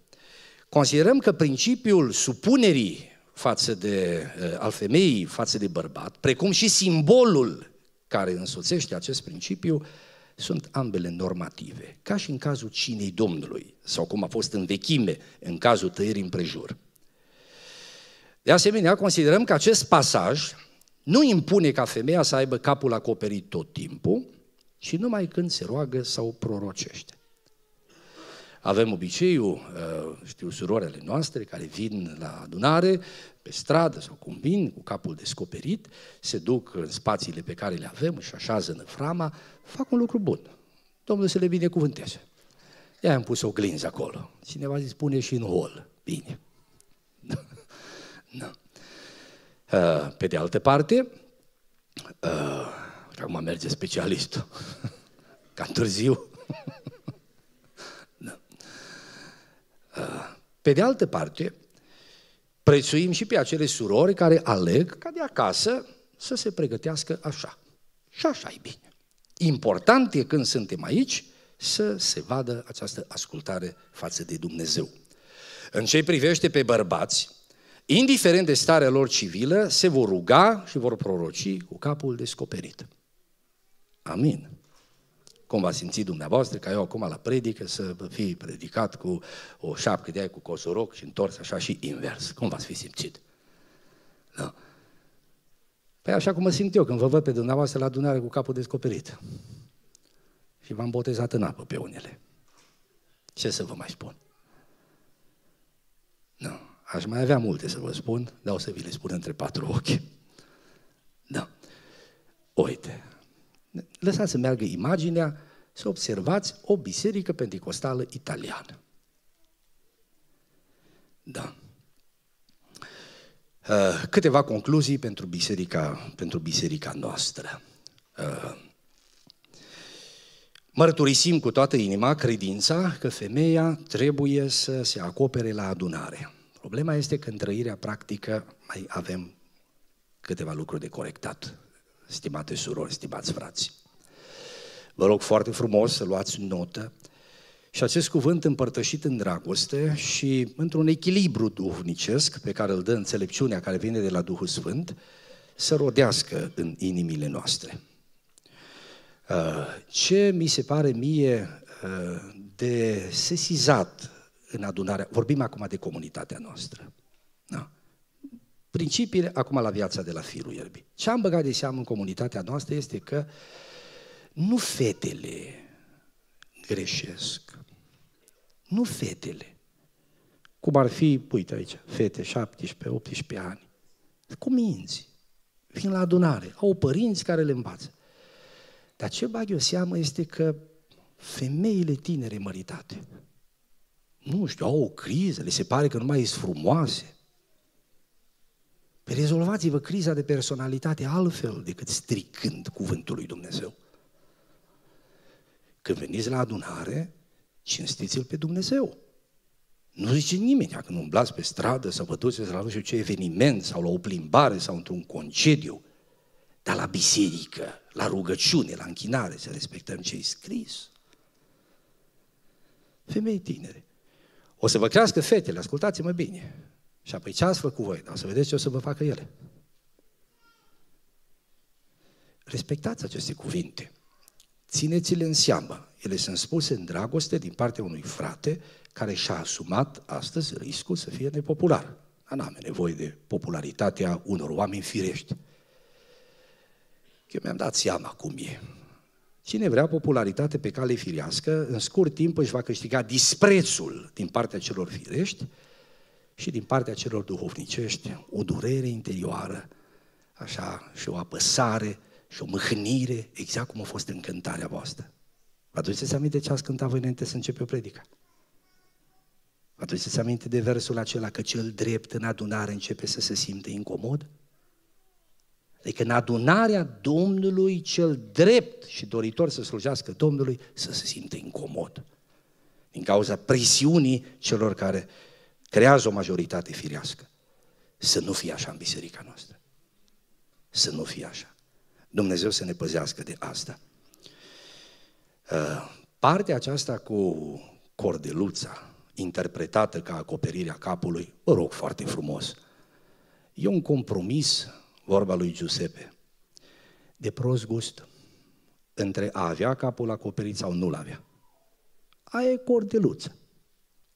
considerăm că principiul supunerii față de, uh, al femeii față de bărbat, precum și simbolul care însoțește acest principiu, sunt ambele normative, ca și în cazul cinei Domnului, sau cum a fost în vechime, în cazul tăierii împrejur. De asemenea, considerăm că acest pasaj nu impune ca femeia să aibă capul acoperit tot timpul, și numai când se roagă sau prorocește. Avem obiceiul, uh, știu, surorele noastre care vin la adunare, pe stradă sau cum vin, cu capul descoperit, se duc în spațiile pe care le avem, și așează în frama, fac un lucru bun. Domnul să le binecuvânteze. Ea am pus o glinză acolo. Cineva zice, pune și în hol. Bine. [LAUGHS] nu. Uh, pe de altă parte, uh, acum merge specialistul. [LAUGHS] Ca târziu. [LAUGHS] Pe de altă parte, prețuim și pe acele surori care aleg ca de acasă să se pregătească așa. Și așa e bine. Important e când suntem aici să se vadă această ascultare față de Dumnezeu. În ce privește pe bărbați, indiferent de starea lor civilă, se vor ruga și vor proroci cu capul descoperit. Amin cum v-ați simțit dumneavoastră, ca eu acum la predică să fi predicat cu o șapcă de aia cu cosoroc și întors așa și invers. Cum v-ați fi simțit? Da. Păi așa cum mă simt eu când vă văd pe dumneavoastră la adunare cu capul descoperit. Și v-am botezat în apă pe unele. Ce să vă mai spun? Nu. Da. Aș mai avea multe să vă spun, dar o să vi le spun între patru ochi. Da. Uite, Lăsați să meargă imaginea, să observați o biserică pentecostală italiană. Da. Eh, câteva concluzii pentru biserica, pentru biserica noastră. Eh, mărturisim cu toată inima credința că femeia trebuie să se acopere la adunare. Problema este că în trăirea practică mai avem câteva lucruri de corectat stimate surori, stimați frați. Vă rog foarte frumos să luați notă și acest cuvânt împărtășit în dragoste și într-un echilibru duhovnicesc pe care îl dă înțelepciunea care vine de la Duhul Sfânt, să rodească în inimile noastre. Uh, ce mi se pare mie uh, de sesizat în adunarea, vorbim acum de comunitatea noastră, da? Principiile, acum la viața de la firul ierbii. Ce am băgat de seamă în comunitatea noastră este că nu fetele greșesc. Nu fetele. Cum ar fi, uite aici, fete 17-18 ani. Cu minți. Vin la adunare. Au părinți care le învață. Dar ce bag eu seamă este că femeile tinere măritate, nu știu, au o criză, le se pare că nu mai sunt frumoase, Păi rezolvați-vă criza de personalitate altfel decât stricând cuvântul lui Dumnezeu. Când veniți la adunare, cinstiți-L pe Dumnezeu. Nu zice nimeni, dacă nu umblați pe stradă să vă duceți la nu știu ce eveniment sau la o plimbare sau într-un concediu, dar la biserică, la rugăciune, la închinare, să respectăm ce e scris. Femei tinere, o să vă crească fetele, ascultați-mă bine. Și apoi ce ați făcut voi? Da, să vedeți ce o să vă facă ele. Respectați aceste cuvinte. Țineți-le în seamă. Ele sunt spuse în dragoste din partea unui frate care și-a asumat astăzi riscul să fie nepopular. Dar n-am nevoie de popularitatea unor oameni firești. Eu mi-am dat seama cum e. Cine vrea popularitate pe cale firească, în scurt timp își va câștiga disprețul din partea celor firești și din partea celor duhovnicești o durere interioară, așa, și o apăsare și o mâhnire, exact cum a fost încântarea voastră. Vă aduceți aminte ce ați cântat voi înainte să începe predica? Vă aduceți aminte de versul acela că cel drept în adunare începe să se simte incomod? Adică în adunarea Domnului cel drept și doritor să slujească Domnului să se simte incomod din cauza presiunii celor care creează o majoritate firească. Să nu fie așa în biserica noastră. Să nu fie așa. Dumnezeu să ne păzească de asta. Uh, partea aceasta cu cordeluța, interpretată ca acoperirea capului, vă rog foarte frumos, e un compromis, vorba lui Giuseppe, de prost gust între a avea capul acoperit sau nu-l avea. Aia e cordeluță.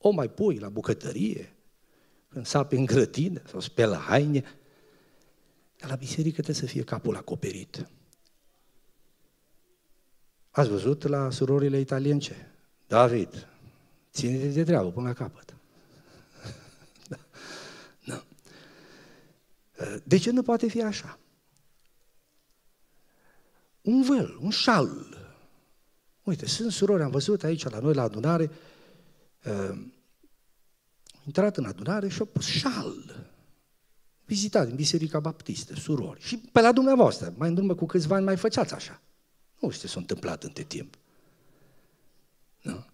O mai pui la bucătărie, când sapi în grătină sau speli haine, dar la biserică trebuie să fie capul acoperit. Ați văzut la surorile italiene, David, ține-te de treabă până la capăt. [LAUGHS] Da. da. De ce nu poate fi așa? Un vel, un șal. Uite, sunt surori, am văzut aici la noi la adunare, uh, intrat în adunare și a pus șal. Vizitat în Biserica Baptistă, surori. Și pe la dumneavoastră, mai în urmă cu câțiva ani mai făceați așa. Nu știu ce s-a întâmplat între timp. Nu?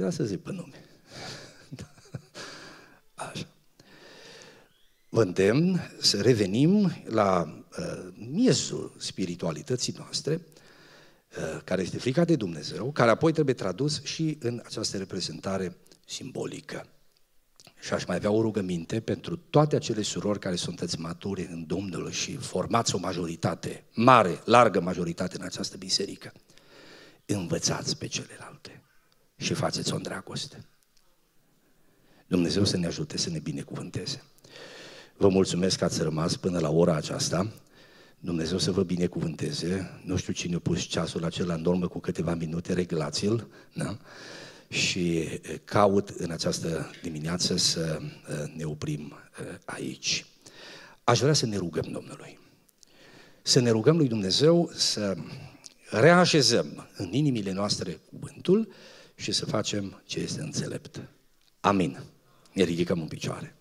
Ia să zic pe nume. [LAUGHS] Așa. Vă îndemn să revenim la uh, miezul spiritualității noastre, Eh, care este frica de Dumnezeu, care apoi trebuie tradus și în această reprezentare simbolică. Și aș mai avea o rugăminte pentru toate acele surori care sunteți maturi în Domnul și formați o majoritate, mare, largă majoritate în această biserică. Învățați pe celelalte și faceți-o în dragoste. Dumnezeu să ne ajute să ne binecuvânteze. Vă mulțumesc că ați rămas până la ora aceasta. Dumnezeu să vă binecuvânteze. Nu știu cine a pus ceasul acela în urmă cu câteva minute, reglați-l. Da? Și eh, caut în această dimineață să eh, ne oprim eh, aici. Aș vrea să ne rugăm Domnului. Să ne rugăm lui Dumnezeu să reașezăm în inimile noastre cuvântul și să facem ce este înțelept. Amin. Ne ridicăm în picioare.